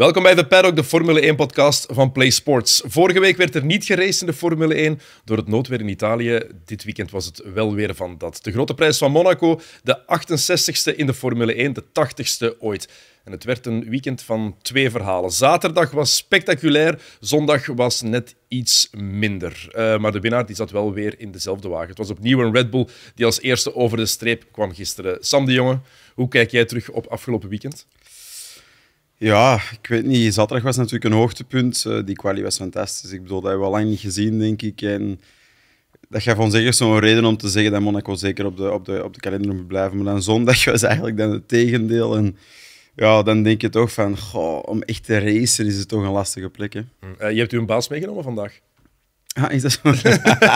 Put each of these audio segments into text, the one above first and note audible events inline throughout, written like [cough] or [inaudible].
Welkom bij de Paddock, de Formule 1-podcast van Play Sports. Vorige week werd er niet geraced in de Formule 1 door het noodweer in Italië. Dit weekend was het wel weer van dat. De grote prijs van Monaco, de 68ste in de Formule 1, de 80ste ooit. En het werd een weekend van twee verhalen. Zaterdag was spectaculair, zondag was net iets minder. Eh, maar de winnaar die zat wel weer in dezelfde wagen. Het was opnieuw een Red Bull die als eerste over de streep kwam gisteren. Sam de Jonge, hoe kijk jij terug op afgelopen weekend? Ja, ik weet niet. Zaterdag was natuurlijk een hoogtepunt. Eh, die quali was fantastisch. Ik bedoel, dat hebben we al lang niet gezien, denk ik. En dat gaf ons zeker zo'n reden om te zeggen dat Monaco zeker op de, op de, op de kalender moet blijven. Maar dan zondag [laughs] was eigenlijk dan het tegendeel. En ja, dan denk je toch van, goh, om echt te racen is het toch een lastige plek. Hè? Mm. Eh, je hebt u een baas meegenomen vandaag. Ah, is dat zo?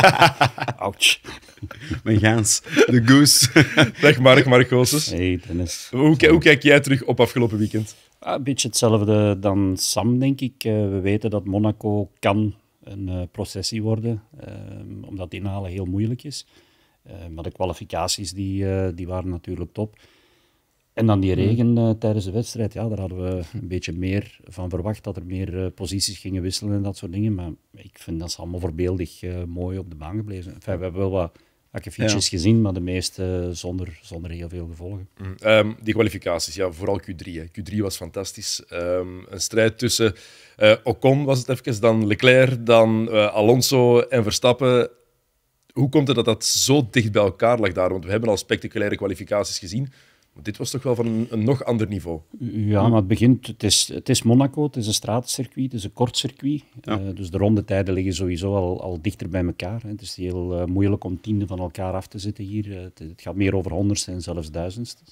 [laughs] Ouch. Mijn gaans. De goose. Dag Mark, Mark Goossens. Hey Dennis. Hoe, hoe, kijk jij terug op afgelopen weekend? ja een beetje hetzelfde dan Sam, denk ik. Eh, we weten dat Monaco kan een uh, processie worden, uh, omdat inhalen heel moeilijk is. maar de kwalificaties die, die waren natuurlijk top. En dan die hmm. regen tijdens de wedstrijd, ja, daar hadden we een beetje meer van verwacht, dat er meer posities gingen wisselen en dat soort dingen. Maar ik vind dat ze allemaal voorbeeldig mooi op de baan gebleven. Enfin, we hebben wel wat akkefietjes ja. gezien, maar de meeste zonder, zonder heel veel gevolgen. Mm. Ehm, die kwalificaties, ja, vooral Q3. Hè. Q3 was fantastisch. Ehm, een strijd tussen eh, Ocon was het even, dan Leclerc, dan eh, Alonso en Verstappen. Hoe komt het dat dat zo dicht bij elkaar lag daar? Want we hebben al spectaculaire kwalificaties gezien. Dit was toch wel van een, nog ander niveau. Ja, maar het begint. Het is, het is Monaco, het is een straatcircuit, het is een kort circuit. Eh, dus de rondetijden liggen sowieso al, al dichter bij elkaar. Hè. Het is heel eh, moeilijk om tienden van elkaar af te zitten hier. Eh, het, gaat meer over honderdsten en zelfs duizendsten.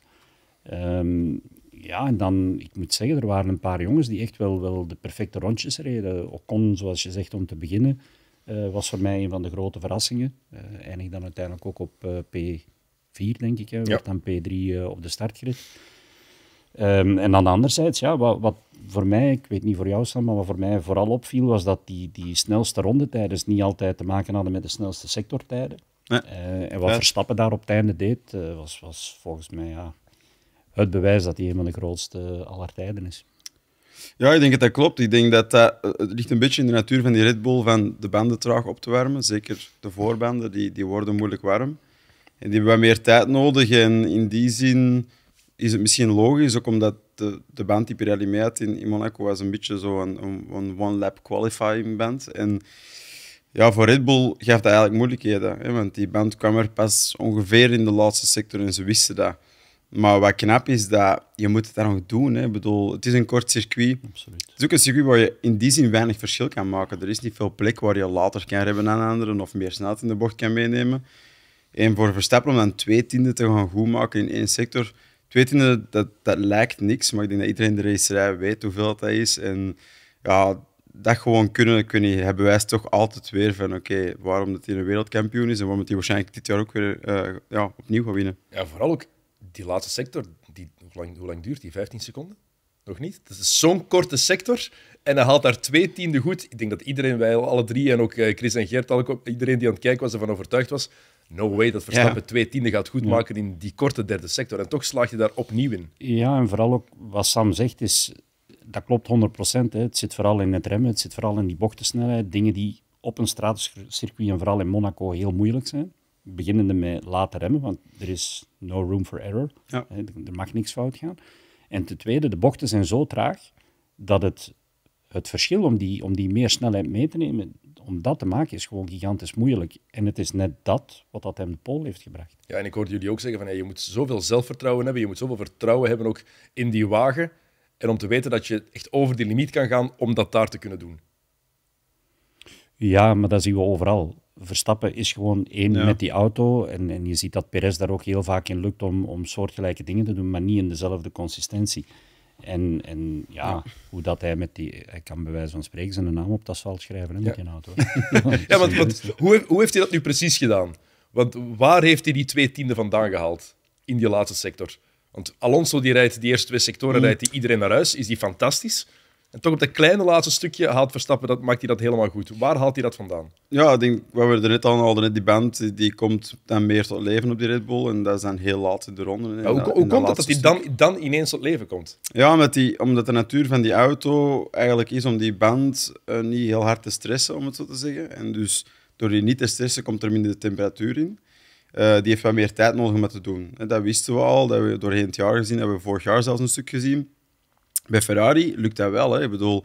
Ehm, ja, en dan, ik moet zeggen, er waren een paar jongens die echt wel, wel de perfecte rondjes reden. Ocon, zoals je zegt, om te beginnen, was voor mij een van de grote verrassingen. eindig dan uiteindelijk ook op P vier denk ik, werd dan P3 eh, op de start gered ehm, en dan anderzijds, ja, wat, wat, voor mij, ik weet niet voor jou Sam, maar wat voor mij vooral opviel, was dat die, die snelste ronde tijden niet altijd te maken hadden met de snelste sectortijden. tijden. Eh, en wat Verstappen daar op het einde deed, eh, was, was volgens mij ja, het bewijs dat hij een van de grootste aller tijden is. Ja, ik denk dat dat klopt. Ik denk dat dat het ligt een beetje in de natuur van die Red Bull van de banden traag op te warmen. Zeker de voorbanden, die, die worden moeilijk warm. En die hebben wat meer tijd nodig. En in die zin is het misschien logisch, ook omdat de, de band die Pirelli mee had in, Monaco was een beetje zo'n een, een one-lap qualifying band. En ja, voor Red Bull gaf dat eigenlijk moeilijkheden. Hè? Want die band kwam er pas ongeveer in de laatste sector en ze wisten dat. Maar wat knap is dat je moet het daar nog doen. Hè. bedoel, het is een kort circuit. Absoluut. Het is ook een circuit waar je in die zin weinig verschil kan maken. Er is niet veel plek waar je later kan hebben aan anderen of meer snelheid in de bocht kan meenemen één voor Verstappen om dan twee tienden te gaan goedmaken in één sector. Twee tienden dat, dat lijkt niks, maar ik denk dat iedereen in de racerij weet hoeveel dat is. En ja, dat gewoon kunnen, kunnen hebben wij toch altijd weer van oké, waarom dat hij een wereldkampioen is en waarom hij waarschijnlijk dit jaar ook weer eh, ja, opnieuw gaat winnen. Ja, vooral ook die laatste sector, die, hoe, lang, hoe lang duurt die? 15 seconden? Nog niet? Dat is zo'n korte sector en hij haalt daar twee tienden goed. Ik denk dat iedereen, wij alle drie en ook eh, Chris en Gert, iedereen die aan het kijken was ervan overtuigd was no way dat Verstappen ja. twee tiende gaat goedmaken maken in die korte derde sector. En toch slaag je daar opnieuw in. Ja, en vooral ook wat Sam zegt is, dat klopt 100%. Hè. Het zit vooral in het remmen, het zit vooral in die bochtensnelheid. Dingen die op een straatcircuit en vooral in Monaco heel moeilijk zijn. Beginnende met laten remmen, want er is no room for error. Ja. Er mag niks fout gaan. En ten tweede, de bochten zijn zo traag dat het, het verschil om die, om die meer snelheid mee te nemen, om dat te maken is gewoon gigantisch moeilijk. En het is net dat wat dat hem de pol heeft gebracht. Ja, en ik hoorde jullie ook zeggen van hey, je moet zoveel zelfvertrouwen hebben, je moet zoveel vertrouwen hebben ook in die wagen. En om te weten dat je echt over die limiet kan gaan om dat daar te kunnen doen. Ja, maar dat zien we overal. Verstappen is gewoon één met die auto. En, en je ziet dat Perez daar ook heel vaak in lukt om, om soortgelijke dingen te doen, maar niet in dezelfde consistentie. En, en ja, hoe dat hij met die... Hij kan bij wijze van spreken zijn naam op dat asfalt schrijven hè, die auto. [laughs] ja, want, hoe, hoe heeft hij dat nu precies gedaan? Want waar heeft hij die twee tienden vandaan gehaald in die laatste sector? Want Alonso die rijdt die eerste twee sectoren, mm. rijdt die iedereen naar huis, is die fantastisch. En toch op dat kleine laatste stukje haalt Verstappen, dat, maakt hij dat helemaal goed. Waar haalt hij dat vandaan? Ja, ik denk, wat we er net al hadden, die band die komt dan meer tot leven op die Red Bull. En dat is dan heel laat in de ronde. hoe, komt dat dat die dan, dan ineens tot leven komt? Ja, omdat, die, omdat de natuur van die auto eigenlijk is om die band eh, niet heel hard te stressen, om het zo te zeggen. En dus door die niet te stressen komt er minder temperatuur in. Eh, die heeft wat meer tijd nodig om dat te doen. En dat wisten we al, dat we doorheen het jaar gezien, dat hebben we vorig jaar zelfs een stuk gezien bij Ferrari lukt dat wel. Hè. Ik bedoel,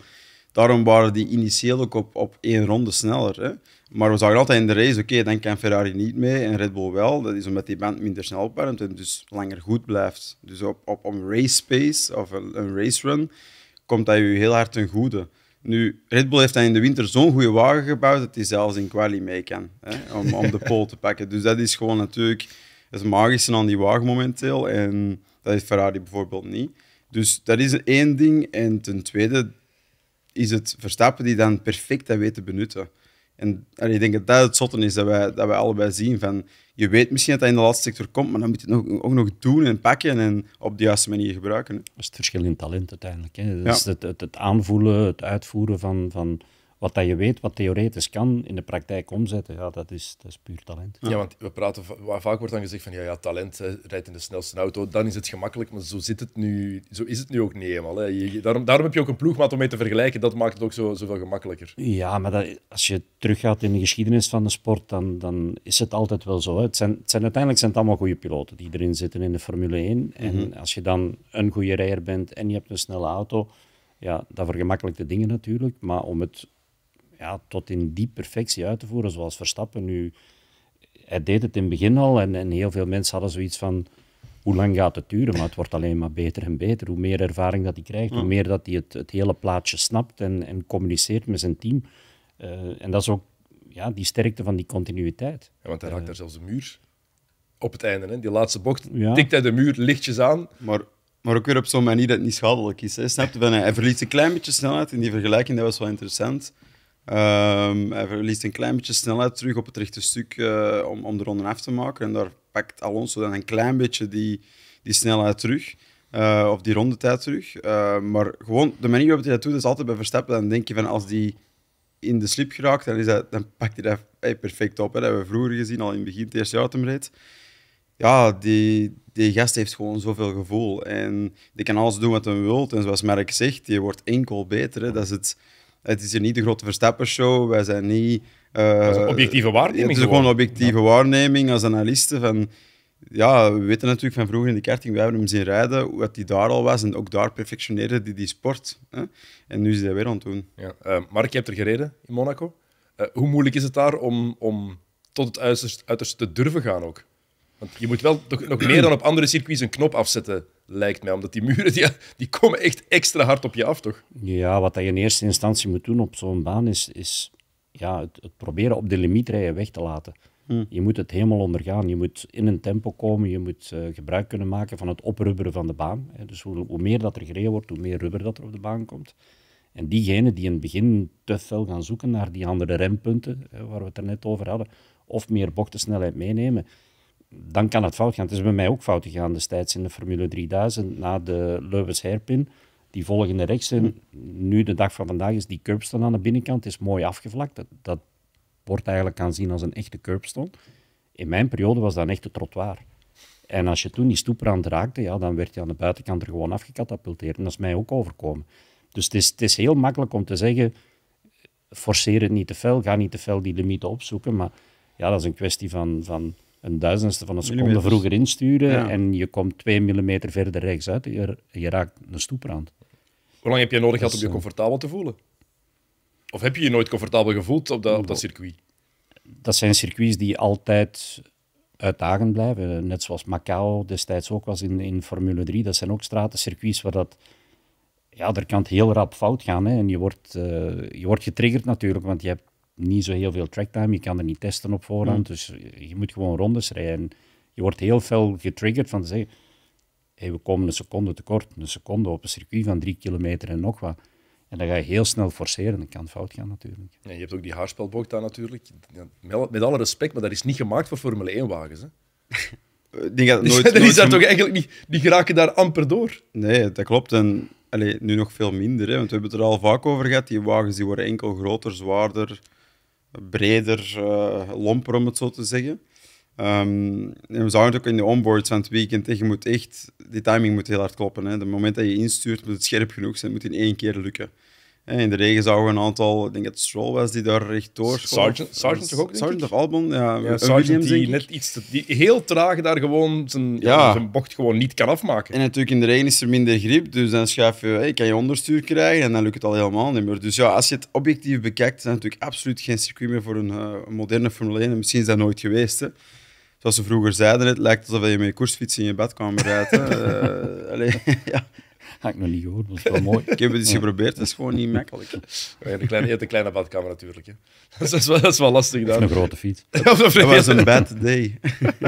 daarom waren die initieel ook op, op één ronde sneller. Hè. Maar we zagen altijd in de race, oké, dan kan Ferrari niet mee en Red Bull wel. Dat is omdat die band minder snel opwarmt en dus langer goed blijft. Dus op, op, op een race pace of een, een race run komt dat je heel hard ten goede. Nu, Red Bull heeft dan in de winter zo'n goede wagen gebouwd dat hij zelfs in quali mee kan hè, om, om de pole te pakken. Dus dat is gewoon natuurlijk het magische aan die wagen momenteel. En dat heeft Ferrari bijvoorbeeld niet. Dus dat is één ding. En ten tweede is het Verstappen die dan perfect dat weet te benutten. En, ik denk dat dat het zotten is, dat wij, dat wij allebei zien. Van, je weet misschien dat hij in de laatste sector komt, maar dan moet je het nog, ook nog doen en pakken en op de juiste manier gebruiken. Dat is het verschil in talent uiteindelijk. Hè. ja. het, het, het, aanvoelen, het uitvoeren van, van wat dat je weet, wat theoretisch kan, in de praktijk omzetten, ja, dat, is, dat is puur talent. Ja, want we praten, vaak wordt dan gezegd van ja, ja talent rijdt in de snelste auto, dan is het gemakkelijk, maar zo, zit het nu, zo is het nu ook niet helemaal. Hè. daarom, daarom heb je ook een ploegmaat om mee te vergelijken, dat maakt het ook zo, zoveel gemakkelijker. Ja, maar dat, als je teruggaat in de geschiedenis van de sport, dan, dan is het altijd wel zo. Hè. Het zijn, het zijn, uiteindelijk zijn het allemaal goede piloten die erin zitten in de Formule 1. Mhm. En als je dan een goede rijder bent en je hebt een snelle auto, ja, dat vergemakkelijkt de dingen natuurlijk, maar om het ja, tot in die perfectie uit te voeren, zoals Verstappen nu. Hij deed het in het begin al en, en heel veel mensen hadden zoiets van, hoe lang gaat het duren? Maar het wordt alleen maar beter en beter. Hoe meer ervaring dat hij krijgt, hoe meer dat hij het, het hele plaatje snapt en, en communiceert met zijn team. Eh, en dat is ook ja, die sterkte van die continuïteit. want hij raakt daar zelfs een muur op het einde. Hè? Die laatste bocht ja. tikt hij de muur lichtjes aan. Maar, maar ook weer op zo'n manier dat het niet schadelijk is. Hè? Snap je? Hij, hij verliest een klein beetje snelheid. In die vergelijking, dat was wel interessant. Um, hij verliest een klein beetje snelheid terug op het rechte stuk eh, om, de ronde af te maken. En daar pakt Alonso dan een klein beetje die, die snelheid terug. Eh, of die rondetijd terug. Ehm, maar gewoon de manier waarop hij dat doet, is altijd bij Verstappen. Dan denk je van als die in de slip geraakt, dan, is dat, dan pakt hij dat perfect op. Dat hebben we vroeger gezien, al in het begin, het eerste jaar reed. Ja, die, die gast heeft gewoon zoveel gevoel. En die kan alles doen wat hij wil. En zoals Merk zegt, die wordt enkel beter. Hè. Dat is het het is hier niet de grote Verstappen-show. Wij zijn niet... Uh, dat is een objectieve waarneming. Het is gewoon een objectieve waarneming als analisten. Van, ja, we weten natuurlijk van vroeger in de karting, wij hebben hem zien rijden, wat hij daar al was. En ook daar perfectioneerde hij die, die sport. Hè? En nu is hij weer aan het doen. Ja. Eh, Mark, je hebt er gereden in Monaco. Eh, hoe moeilijk is het daar om, om tot het uiterste, uiterste te durven gaan ook? Want je moet wel nog meer dan op andere circuits een knop afzetten, lijkt mij. Omdat die muren, die, die komen echt extra hard op je af, toch? Ja, wat je in eerste instantie moet doen op zo'n baan is, is ja, het, het, proberen op de limiet rijden weg te laten. Hm. Je moet het helemaal ondergaan. Je moet in een tempo komen. Je moet eh, gebruik kunnen maken van het oprubberen van de baan. Dus hoe, meer dat er gereden wordt, hoe meer rubber dat er op de baan komt. En diegenen die in het begin te veel gaan zoeken naar die andere rempunten, waar we het er net over hadden, of meer bochtensnelheid meenemen, dan kan het fout gaan. Het is bij mij ook fout gegaan destijds in de Formule 3000 na de Lewis Hairpin. Die volgende rechts. En nu, de dag van vandaag, is die curbstone aan de binnenkant is mooi afgevlakt. Dat, dat wordt eigenlijk aanzien als een echte curbstone. In mijn periode was dat een echte trottoir. En als je toen die stoeprand raakte, ja, dan werd je aan de buitenkant er gewoon afgecatapulteerd. En dat is mij ook overkomen. Dus het is, het is heel makkelijk om te zeggen, forceer het niet te fel, ga niet te fel die limieten opzoeken. Maar ja, dat is een kwestie van, van een duizendste van een seconde vroeger insturen en je komt twee millimeter verder rechtsuit. Je, je raakt een stoeprand. Hoe lang heb je nodig gehad om je comfortabel te voelen? Of heb je je nooit comfortabel gevoeld op dat, op dat circuit? Dat zijn circuits die altijd uitdagend blijven. Net zoals Macau destijds ook was in, in Formule 3. Dat zijn ook stratencircuits waar dat... Ja, er kan het heel rap fout gaan. Hè. En je wordt, eh, je wordt getriggerd natuurlijk, want je hebt niet zo heel veel tracktime. Je kan er niet testen op voorhand. Mm. Dus eh, je moet gewoon rondes rijden. Je wordt heel veel getriggerd van zeggen, hey, we komen een seconde tekort. Een seconde op een circuit van drie kilometer en nog wat. En dan ga je heel snel forceren. dan kan het fout gaan natuurlijk. je hebt ook die haarspelbocht daar natuurlijk. Met alle respect, maar dat is niet gemaakt voor Formule 1-wagens. Eh, die, gaat [laughs] nooit, die, eigenlijk niet... Die geraken daar amper door. Nee, dat klopt. En nu nog veel minder. Hè, want we hebben het er al vaak over gehad. Die wagens die worden enkel groter, zwaarder breder eh, lomper, om het zo te zeggen. Ehm, en we zouden het ook in de onboards aan het weekend. Je moet echt, die timing moet heel hard kloppen. Hè. De moment dat je instuurt, moet het scherp genoeg zijn. Het moet in één keer lukken in de regen zagen een aantal, ik denk het Stroll was die daar rechtdoor Sargent, sergeant toch ook? Sargent of Albon, ja. ja Sargent die net iets die heel traag daar gewoon zijn, bocht gewoon niet kan afmaken. En natuurlijk in de regen is er minder grip, dus dan schuif je, kan je onderstuur krijgen en dan lukt het al helemaal niet meer. Dus ja, als je het objectief bekijkt, is dat natuurlijk absoluut geen circuit meer voor een eh, moderne Formule 1. misschien is dat nooit geweest. Hè. Zoals ze vroeger zeiden, het lijkt alsof je met je koersfiets in je badkamer rijdt. uh, [laughs] [laughs] ja [laughs] Had ik nog niet gehoord, dat is wel mooi. ik heb het eens geprobeerd, dat is gewoon niet makkelijk. Ja, kleine, hebt een kleine badkamer natuurlijk. Hè. [laughs] Dat, is wel, dat is wel lastig dan. een grote fiets. [laughs] dat was een bad day.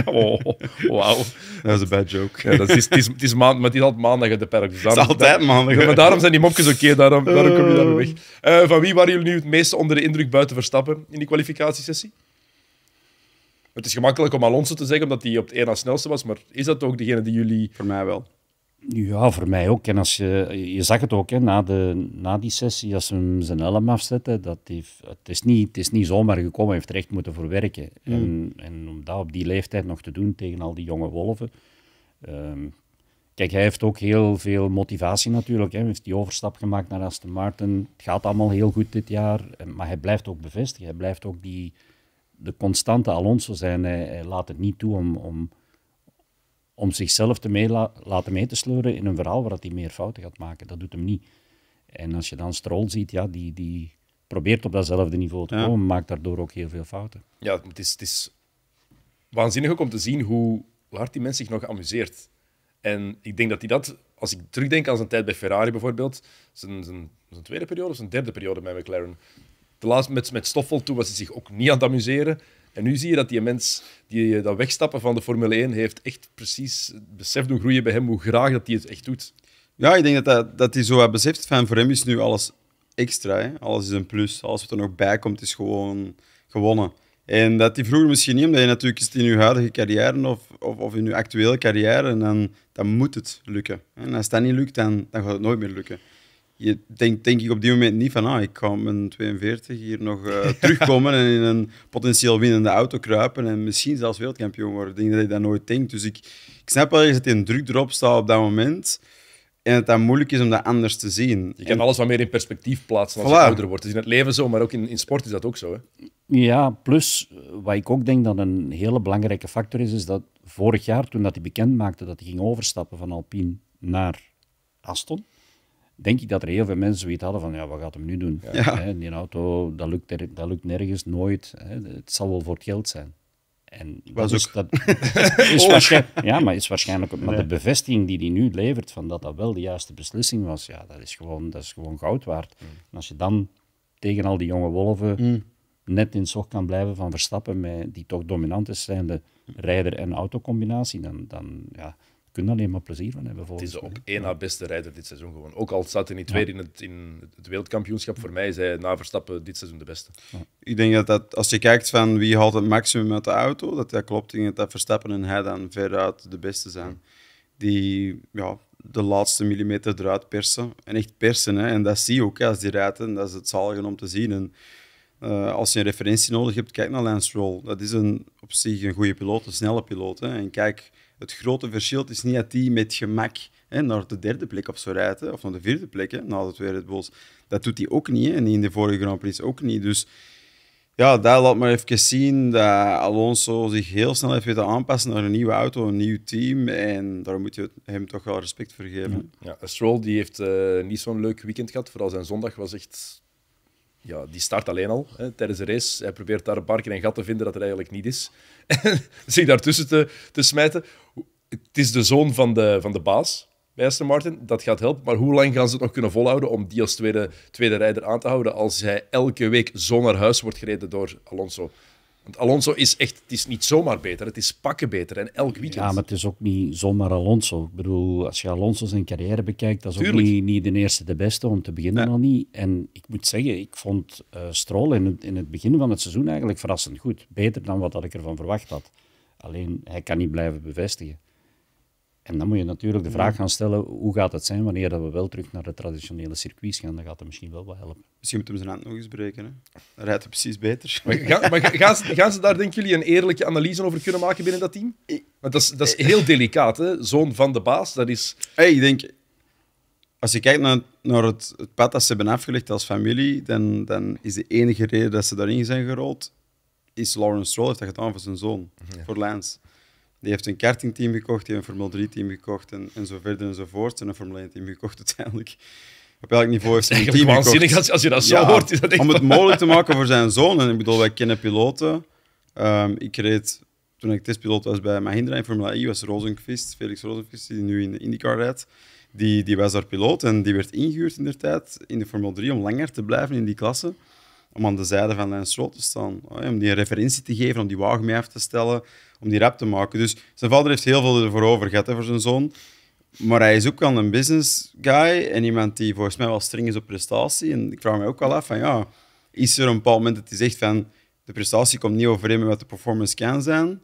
Oh, wow. Dat was een bad joke. Ja, dat is, het, is, het, is maand, maar altijd maandag de perk. Dus daarom, is altijd maandag. maar daarom zijn die mopjes oké, okay, daarom, eh. daarom kom je daar weg. Eh, van wie waren jullie nu het meest onder de indruk buiten Verstappen in die kwalificatiesessie? Het is gemakkelijk om Alonso te zeggen, omdat hij op het één na snelste was, maar is dat ook degene die jullie... Voor mij wel. Ja, voor mij ook. En als je, je zag het ook hè, na, de, na die sessie, als ze hem zijn helm afzetten, dat heeft, het, is niet, het is niet zomaar gekomen, hij heeft er echt moeten verwerken mm. En, en om dat op die leeftijd nog te doen tegen al die jonge wolven. Ehm, kijk, hij heeft ook heel veel motivatie natuurlijk. Hè. Hij heeft die overstap gemaakt naar Aston Martin. Het gaat allemaal heel goed dit jaar, maar hij blijft ook bevestigen. Hij blijft ook die, de constante Alonso zijn. Hij, hij laat het niet toe om, om om zichzelf te mee laten mee te sleuren in een verhaal waar hij meer fouten gaat maken. Dat doet hem niet. En als je dan Stroll ziet, ja, die, die probeert op datzelfde niveau te komen, maakt daardoor ook heel veel fouten. Ja, het is, het is waanzinnig ook om te zien hoe hard die mens zich nog amuseert. En ik denk dat hij dat, als ik terugdenk aan zijn tijd bij Ferrari bijvoorbeeld, zijn, zijn, zijn tweede periode of zijn derde periode bij McLaren, de laatste met, met Stoffel, toe was hij zich ook niet aan het amuseren. En nu zie je dat die mens die eh, dat wegstappen van de Formule 1 heeft echt precies beseft doen groeien bij hem hoe graag dat hij het echt doet. Ja, ik denk dat, dat, dat hij zo beseft van voor hem is nu alles extra. Hè? Alles is een plus. Alles wat er nog bij komt is gewoon gewonnen. En dat hij vroeger misschien niet, omdat je natuurlijk is in je huidige carrière of, of, of, in je actuele carrière, en dan, dan moet het lukken. En als dat niet lukt, dan, dan gaat het nooit meer lukken je denkt denk ik op die moment niet van ah, ik ga mijn 42 hier nog eh, [laughs] terugkomen en in een potentieel winnende auto kruipen en misschien zelfs wereldkampioen worden. Ik denk dat je dat nooit denk. Dus ik, ik snap wel eens dat je een druk erop staat op dat moment en dat dan moeilijk is om dat anders te zien. Je kan alles wat meer in perspectief plaatsen als je ouder wordt. Het is dus in het leven zo, maar ook in, in sport is dat ook zo. Hè? Ja, plus wat ik ook denk dat een hele belangrijke factor is, is dat vorig jaar toen dat hij bekend maakte dat hij ging overstappen van Alpine naar Aston, denk ik dat er heel veel mensen zoiets hadden van, ja, wat gaat hem nu doen? Hè, die auto, dat lukt, er, dat lukt nergens, nooit. Hè, het zal wel voor het geld zijn. En dat, Is, [laughs] oh. waarschijnlijk, ja, maar is waarschijnlijk maar de bevestiging die hij nu levert van dat dat wel de juiste beslissing was, ja, dat is gewoon, dat is gewoon goud waard. Mm. En als je dan tegen al die jonge wolven mm. net in zocht kan blijven van Verstappen, met die toch dominant is zijnde mm. rijder- en autocombinatie, dan, dan, ja, kunnen alleen maar plezier van hebben. Het is ook één na beste rijder dit seizoen gewoon. Ook al staat hij niet weer in het, in het wereldkampioenschap, voor mij is hij na Verstappen dit seizoen de beste. Ik denk dat, dat als je kijkt van wie haalt het maximum uit de auto, dat dat klopt. Ik dat Verstappen en hij dan veruit de beste zijn. Die ja, de laatste millimeter eruit persen. En echt persen. Hè. En dat zie je ook als die rijden. dat is het zaligen om te zien. En, eh, als je een referentie nodig hebt, kijk naar Lance Roll. Dat is een, op zich een goede piloot, een snelle piloot. Hè. En kijk het grote verschil is niet dat die met gemak hè, naar de derde plek of zo rijden, of naar de vierde plek, hè, na de tweede Dat doet hij ook niet, hè, en in de vorige Grand Prix ook niet. Dus ja, dat laat maar even zien dat Alonso zich heel snel heeft weten aanpassen naar een nieuwe auto, een nieuw team. En daar moet je hem toch wel respect voor geven. Ja, Stroll die heeft eh, niet zo'n leuk weekend gehad. Vooral zijn zondag was echt... Ja, die start alleen al hè, tijdens de race. Hij probeert daar een en en een gat te vinden dat er eigenlijk niet is. [laughs] zich daartussen te, te smijten het is de zoon van de, van de baas bij Aston Martin. Dat gaat helpen. Maar hoe lang gaan ze het nog kunnen volhouden om die als tweede, tweede rijder aan te houden als hij elke week zo naar huis wordt gereden door Alonso? Want Alonso is echt, het is niet zomaar beter, het is pakken beter en elk weekend. Ja, maar het is ook niet zomaar Alonso. Ik bedoel, als je Alonso zijn carrière bekijkt, dat is ook niet, niet, de eerste de beste, om te beginnen al niet. En ik moet zeggen, ik vond uh, Stroll in het, in het begin van het seizoen eigenlijk verrassend goed. Beter dan wat ik ervan verwacht had. Alleen, hij kan niet blijven bevestigen. En dan moet je natuurlijk de vraag gaan stellen, hoe gaat het zijn wanneer dat we wel terug naar de traditionele circuits gaan? Dan gaat het misschien wel wat helpen. Misschien moeten we zijn hand nog eens breken. Hè? Dan rijdt het precies beter. Maar, gaan, ze, gaan, ze, daar, denken jullie, een eerlijke analyse over kunnen maken binnen dat team? Want dat is, dat is heel delicaat, hè? Zoon van de baas, dat is... Hey, ik denk, als je kijkt naar, naar het, pad dat ze hebben afgelegd als familie, dan, dan is de enige reden dat ze daarin zijn gerold, is Lawrence Stroll heeft dat gedaan voor zijn zoon, mhm. voor Lance. Die heeft een kartingteam gekocht, die heeft een Formule 3-team gekocht en, en zo verder en voort. En een Formule 1-team gekocht uiteindelijk. Op elk niveau heeft hij een team waanzinnig als, als je dat zo hoort. Is dat om het mogelijk te maken voor zijn zoon. En ik bedoel, wij kennen piloten. Ehm, ik reed, toen ik testpiloot was bij Mahindra in Formule 1, was Rosenqvist, Felix Rosenqvist, die nu in de IndyCar rijdt. Die, die was daar piloot en die werd ingehuurd in de tijd in de Formule 3 om langer te blijven in die klasse om aan de zijde van Lance te staan. Om die een referentie te geven, om die wagen mee af te stellen, om die rap te maken. Dus zijn vader heeft heel veel ervoor over gehad hè, voor zijn zoon. Maar hij is ook wel een business guy en iemand die volgens mij wel streng is op prestatie. En ik vraag me ook wel af van ja, is er een bepaald moment dat hij zegt van de prestatie komt niet overeen met wat de performance kan zijn,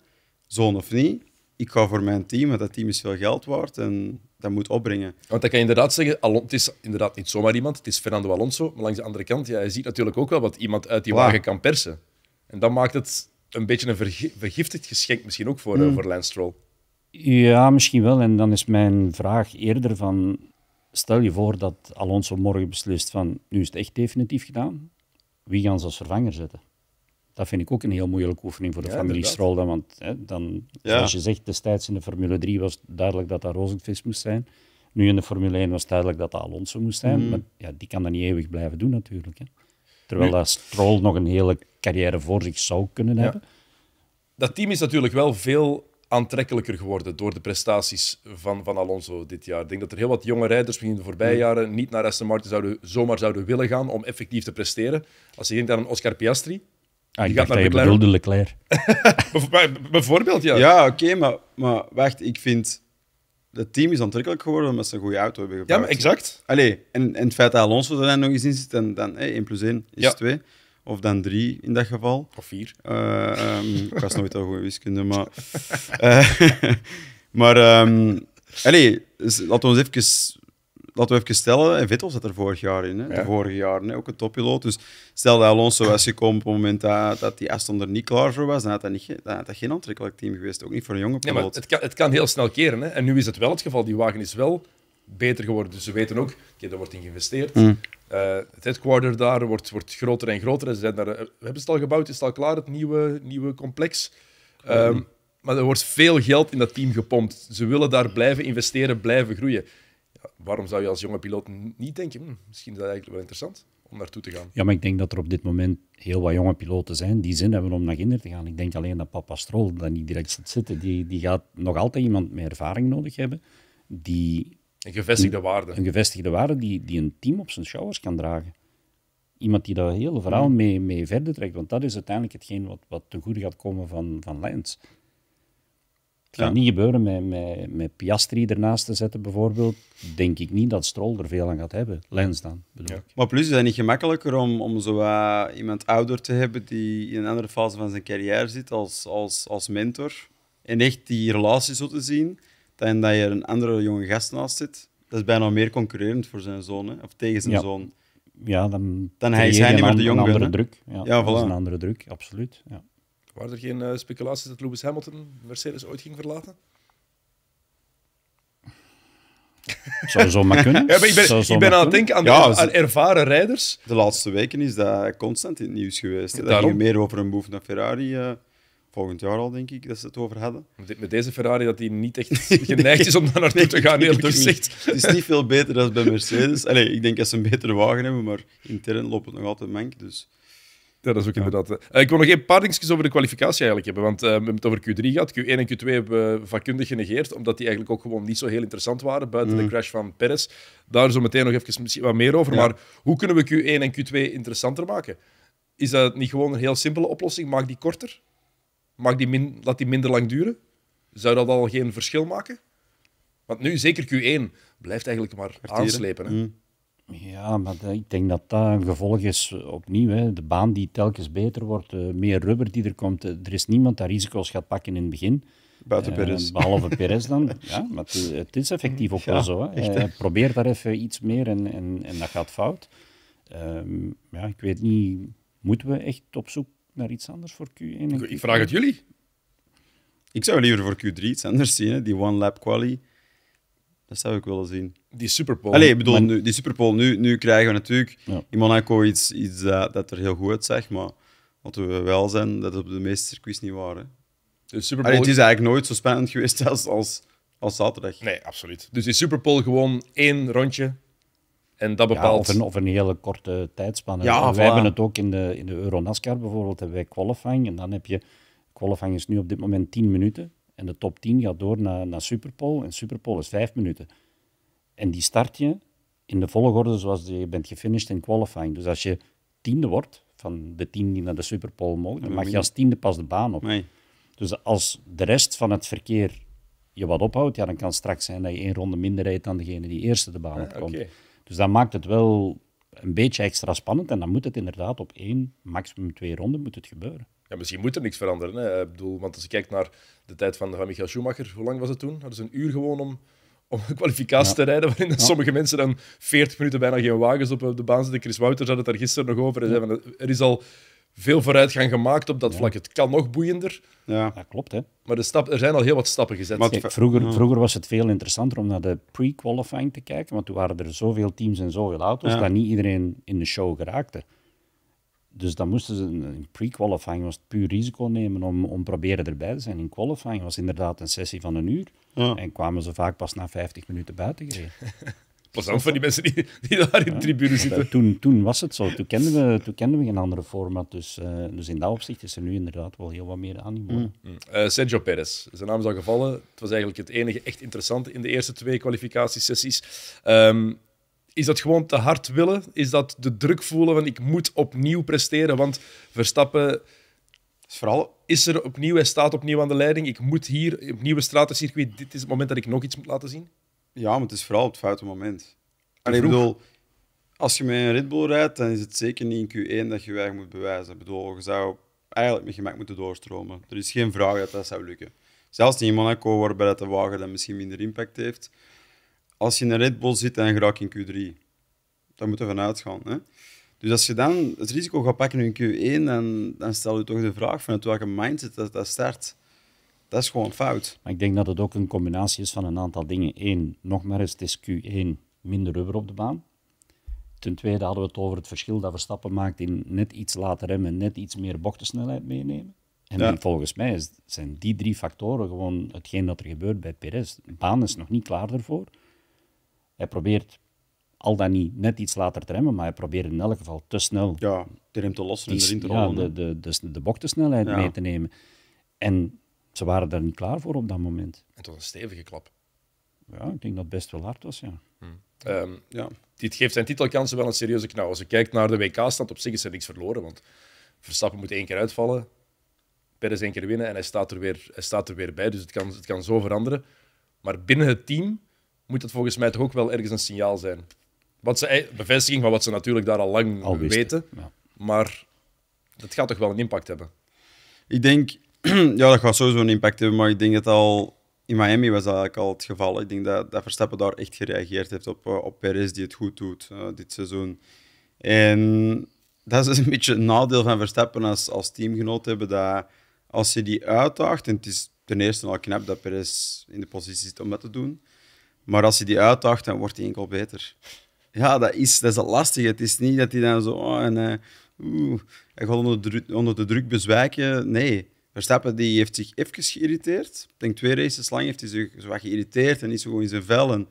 zoon of niet. Ik ga voor mijn team, want dat team is veel geld waard en dat moet opbrengen. Want dan kan je inderdaad zeggen, het is inderdaad niet zomaar iemand, het is Fernando Alonso. Maar langs de andere kant, ja, je ziet natuurlijk ook wel wat iemand uit die wagen kan persen. En dat maakt het een beetje een vergiftigd geschenk misschien ook voor, mm. voor Lance Stroll. Ja, misschien wel. En dan is mijn vraag eerder van... Stel je voor dat Alonso morgen beslist van nu is het echt definitief gedaan. Wie gaan ze als vervanger zetten? Dat vind ik ook een heel moeilijke oefening voor de familie Stroll. Dan, want hè, dan, zoals je zegt, destijds in de Formule 3 was duidelijk dat dat Rosenqvist moest zijn. Nu in de Formule 1 was duidelijk dat dat Alonso moest zijn. Mm. Maar ja, die kan dat niet eeuwig blijven doen natuurlijk. Hè. Terwijl dat Stroll nog een hele carrière voor zich zou kunnen hebben. Dat team is natuurlijk wel veel aantrekkelijker geworden door de prestaties van, van Alonso dit jaar. Ik denk dat er heel wat jonge rijders in de voorbije mm. jaren niet naar Aston Martin zouden, zomaar zouden willen gaan om effectief te presteren. Als je denkt aan Oscar Piastri, Ah, ik dacht dat je Leclerc... bedoelde Leclerc. [laughs] Bijvoorbeeld, ja. Ja, oké, maar, maar wacht, ik vind... Het team is aantrekkelijk geworden omdat ze een goede auto hebben gebruikt. Ja, exact. Allee, en, en het feit dat Alonso er dan nog eens in zit, en dan hey, 1 plus 1 is 2. Of dan 3 in dat geval. Of 4. Uh, um, ik was nooit al goed wiskunde, maar... Uh, [laughs] [laughs] maar, um, allee, dus laten we eens even laten we even stellen, en Vettel zat er vorig jaar in, hè? Ja. ook een toppiloot. Dus stel dat Alonso was gekomen op het moment dat, die Aston er niet klaar voor was, dan had dat, niet, dan had dat geen aantrekkelijk team geweest, ook niet voor een jonge piloot. maar het, kan, het kan heel snel keren, hè? en nu is het wel het geval. Die wagen is wel beter geworden, dus ze weten ook, okay, er wordt in geïnvesteerd. Mm. Eh, het headquarter daar wordt, wordt groter en groter. Ze zijn daar, eh, we hebben het al gebouwd, is het al klaar, het nieuwe, nieuwe complex. Ehm, maar er wordt veel geld in dat team gepompt. Ze willen daar blijven investeren, blijven groeien waarom zou je als jonge piloot niet denken, hm, misschien is dat eigenlijk wel interessant om naartoe te gaan? Ja, maar ik denk dat er op dit moment heel wat jonge piloten zijn die zin hebben om naar Ginder te gaan. Ik denk alleen dat papa Strol dat niet direct zit zitten. Die, die gaat nog altijd iemand met ervaring nodig hebben die... Een gevestigde waarde. Een gevestigde waarde die, die een team op zijn schouders kan dragen iemand die dat hele verhaal mee, mee verder trekt. Want dat is uiteindelijk hetgeen wat, wat te goede gaat komen van, van Lens gaat niet gebeuren met, met, met Piastri ernaast te zetten, bijvoorbeeld. Denk ik niet dat Stroll er veel aan gaat hebben. Lens dan, bedoel ik. Maar plus is het niet gemakkelijker om, om zo eh, iemand ouder te hebben die in een andere fase van zijn carrière zit als, als, als mentor. En echt die relatie zo te zien, dan dat je een andere jonge gast naast zit. Dat is bijna meer concurrerend voor zijn zoon, of tegen zijn zoon. Ja, dan, dan hij is hij niet meer de Een andere druk. Ja, ja voilà. dat is een andere druk, absoluut. Ja. Waren er geen uh, speculaties dat Lewis Hamilton Mercedes ooit ging verlaten? Zou zo maar kunnen. [laughs] Ja, ik ben, ik ben aan het denken aan, aan, ervaren rijders. De laatste weken is dat constant in het nieuws geweest. Dat ging meer over een move naar Ferrari. Eh, volgend jaar al, denk ik, dat ze het over hadden. Met, deze Ferrari dat die niet echt [laughs] [laughs] geneigd is om daar naartoe nee, te gaan, eerlijk gezegd. Het is niet veel beter dan bij Mercedes. ik denk dat ze een betere wagen hebben, maar intern loopt het nog altijd mank. Dus ja, dat is ook inderdaad. Eh, ik wil nog een paar dingetjes over de kwalificatie eigenlijk hebben. Want eh, we hebben het over Q3 gehad. Q1 en Q2 hebben we vakkundig genegeerd. Omdat die eigenlijk ook gewoon niet zo heel interessant waren. Buiten de mm. crash van Perez. Daar zo meteen nog even misschien wat meer over. Maar hoe kunnen we Q1 en Q2 interessanter maken? Is dat niet gewoon een heel simpele oplossing? Maak die korter. Maak die laat die minder lang duren. Zou dat al geen verschil maken? Want nu, zeker Q1, blijft eigenlijk maar aanslepen. Hè? Mm. Ja, maar ik denk dat dat een gevolg is eh, opnieuw. Hè. De baan die telkens beter wordt, eh, meer rubber die er komt. Eh, er is niemand dat risico's gaat pakken in het begin. Buiten Perez. behalve Perez dan. [laughs] Ja, maar het, is effectief ook wel zo. Hè. probeer daar even iets meer en, en, en dat gaat fout. Ehm, ja, ik weet niet, moeten we echt op zoek naar iets anders voor Q1? Ik, vraag het jullie. Ik zou liever voor Q3 iets anders zien, die one-lap quali. Dat zou ik willen zien. Die Superpool. Allee, ik bedoel, nu, die Superpool. Nu, nu krijgen we natuurlijk ja. in Monaco iets, iets eh, dat er heel goed uitzag, maar wat we wel zijn, dat het op de meeste circuits niet waren. De Superpool... Allee, het is eigenlijk nooit zo spannend geweest als, als, als zaterdag. Nee, absoluut. Dus die Superpool gewoon één rondje en dat bepaalt... of, een, of, een, hele korte tijdspanne. Ja, wij hebben het ook in de, in de Euro NASCAR bijvoorbeeld, hebben wij qualifying en dan heb je... Qualifying is nu op dit moment 10 minuten. En de top 10 gaat door naar, naar Superpole. En Superpole is vijf minuten. En die start je in de volgorde zoals je bent gefinished in qualifying. Dus als je tiende wordt, van de tien die naar de Superpole mogen, dan mag je als tiende pas de baan op. Nee. Dus als de rest van het verkeer je wat ophoudt, ja, dan kan straks zijn dat je één ronde minder rijdt dan degene die eerste de baan ah, opkomt. Dus dat maakt het wel een beetje extra spannend. En dan moet het inderdaad op één, maximum twee ronden moet het gebeuren misschien moet er niks veranderen. Hè. Ik bedoel, want als je kijkt naar de tijd van, van Michael Schumacher, hoe lang was het toen? Dat is een uur gewoon om, om een kwalificatie te rijden, waarin sommige mensen dan 40 minuten bijna geen wagens eh, op de baan zitten. Chris Wouters had het daar gisteren nog over. er is al veel vooruitgang gemaakt op dat vlak. Het kan nog boeiender. Ja, dat klopt. Hè. Maar de stap, er zijn al heel wat stappen gezet. vroeger, vroeger was het veel interessanter om naar de pre-qualifying te kijken, want toen waren er zoveel teams en zoveel auto's dat niet iedereen in de show geraakte. Dus dan moesten ze in pre-qualifying was het puur risico nemen om, om proberen erbij te zijn. In qualifying was inderdaad een sessie van een uur. En kwamen ze vaak pas na 50 minuten buiten gereden. [laughs] Plezant voor die mensen die, daar in de tribune zitten. Eh, toen, toen was het zo. Toen kenden we, toen kenden we geen andere format. Dus, eh, dus in dat opzicht is er nu inderdaad wel heel wat meer animo. Mm. Mm. Eh, Sergio Perez, zijn naam is al gevallen. Het was eigenlijk het enige echt interessante in de eerste twee kwalificatiesessies. Um, is dat gewoon te hard willen? Is dat de druk voelen van ik moet opnieuw presteren? Want Verstappen is, vooral, is er opnieuw, hij staat opnieuw aan de leiding. Ik moet hier, opnieuw een stratencircuit, dit is het moment dat ik nog iets moet laten zien. Ja, maar het is vooral op het foute moment. En ik bedoel, als je met een Red Bull rijdt, dan is het zeker niet in Q1 dat je je moet bewijzen. Ik bedoel, je zou eigenlijk met gemak moeten doorstromen. Er is geen vraag dat dat zou lukken. Zelfs niet in Monaco, waarbij dat de wagen dan misschien minder impact heeft als je in een Red Bull zit en raak in Q3. Daar moeten we vanuit gaan. Hè? Dus als je dan het risico gaat pakken in Q1, dan, dan stel je toch de vraag vanuit welke mindset dat, dat start. Dat is gewoon fout. Maar ik denk dat het ook een combinatie is van een aantal dingen. Eén, nog maar eens, het is Q1 minder rubber op de baan. Ten tweede hadden we het over het verschil dat Verstappen maakt in net iets later remmen, net iets meer bochtensnelheid meenemen. En volgens mij zijn die drie factoren gewoon hetgeen dat er gebeurt bij Perez. De baan is nog niet klaar daarvoor. Hij probeert al dan niet net iets later te remmen, maar hij probeert in elk geval te snel. Ja, de rem te lossen en erin te rollen. Ja, de, de, de, de bochtensnelheid mee te nemen. En ze waren daar niet klaar voor op dat moment. Het was een stevige klap. Ja, ik denk dat het best wel hard was, ja. Hm. Ehm, ja. Dit geeft zijn titelkansen wel een serieuze knauw. Als je kijkt naar de WK-stand, op zich is er niks verloren, want Verstappen moet één keer uitvallen, Perez één keer winnen en hij staat er weer, hij staat er weer bij. Dus het kan, het kan zo veranderen. Maar binnen het team moet dat volgens mij toch ook wel ergens een signaal zijn. Wat ze, eh, bevestiging van wat ze natuurlijk daar al lang al weten. Maar dat gaat toch wel een impact hebben? Ik denk, [clears throat] ja, dat gaat sowieso een impact hebben. Maar ik denk dat al in Miami was dat eigenlijk al het geval. Ik denk dat, Verstappen daar echt gereageerd heeft op, eh, op Perez, die het goed doet eh, dit seizoen. En dat is dus een beetje een nadeel van Verstappen als, als teamgenoot hebben. Dat als je die uitdaagt, en het is ten eerste al knap dat Perez in de positie zit om dat te doen. Maar als je die uitdaagt, dan wordt hij enkel beter. Ja, dat is, dat is het lastige. Het is niet dat hij dan zo... Oh, en, eh, oeh, hij gaat onder de, druk, onder de druk bezwijken. Nee. Verstappen die heeft zich even geïrriteerd. Ik denk twee races lang heeft hij zich zo wat geïrriteerd en niet zo in zijn vel. En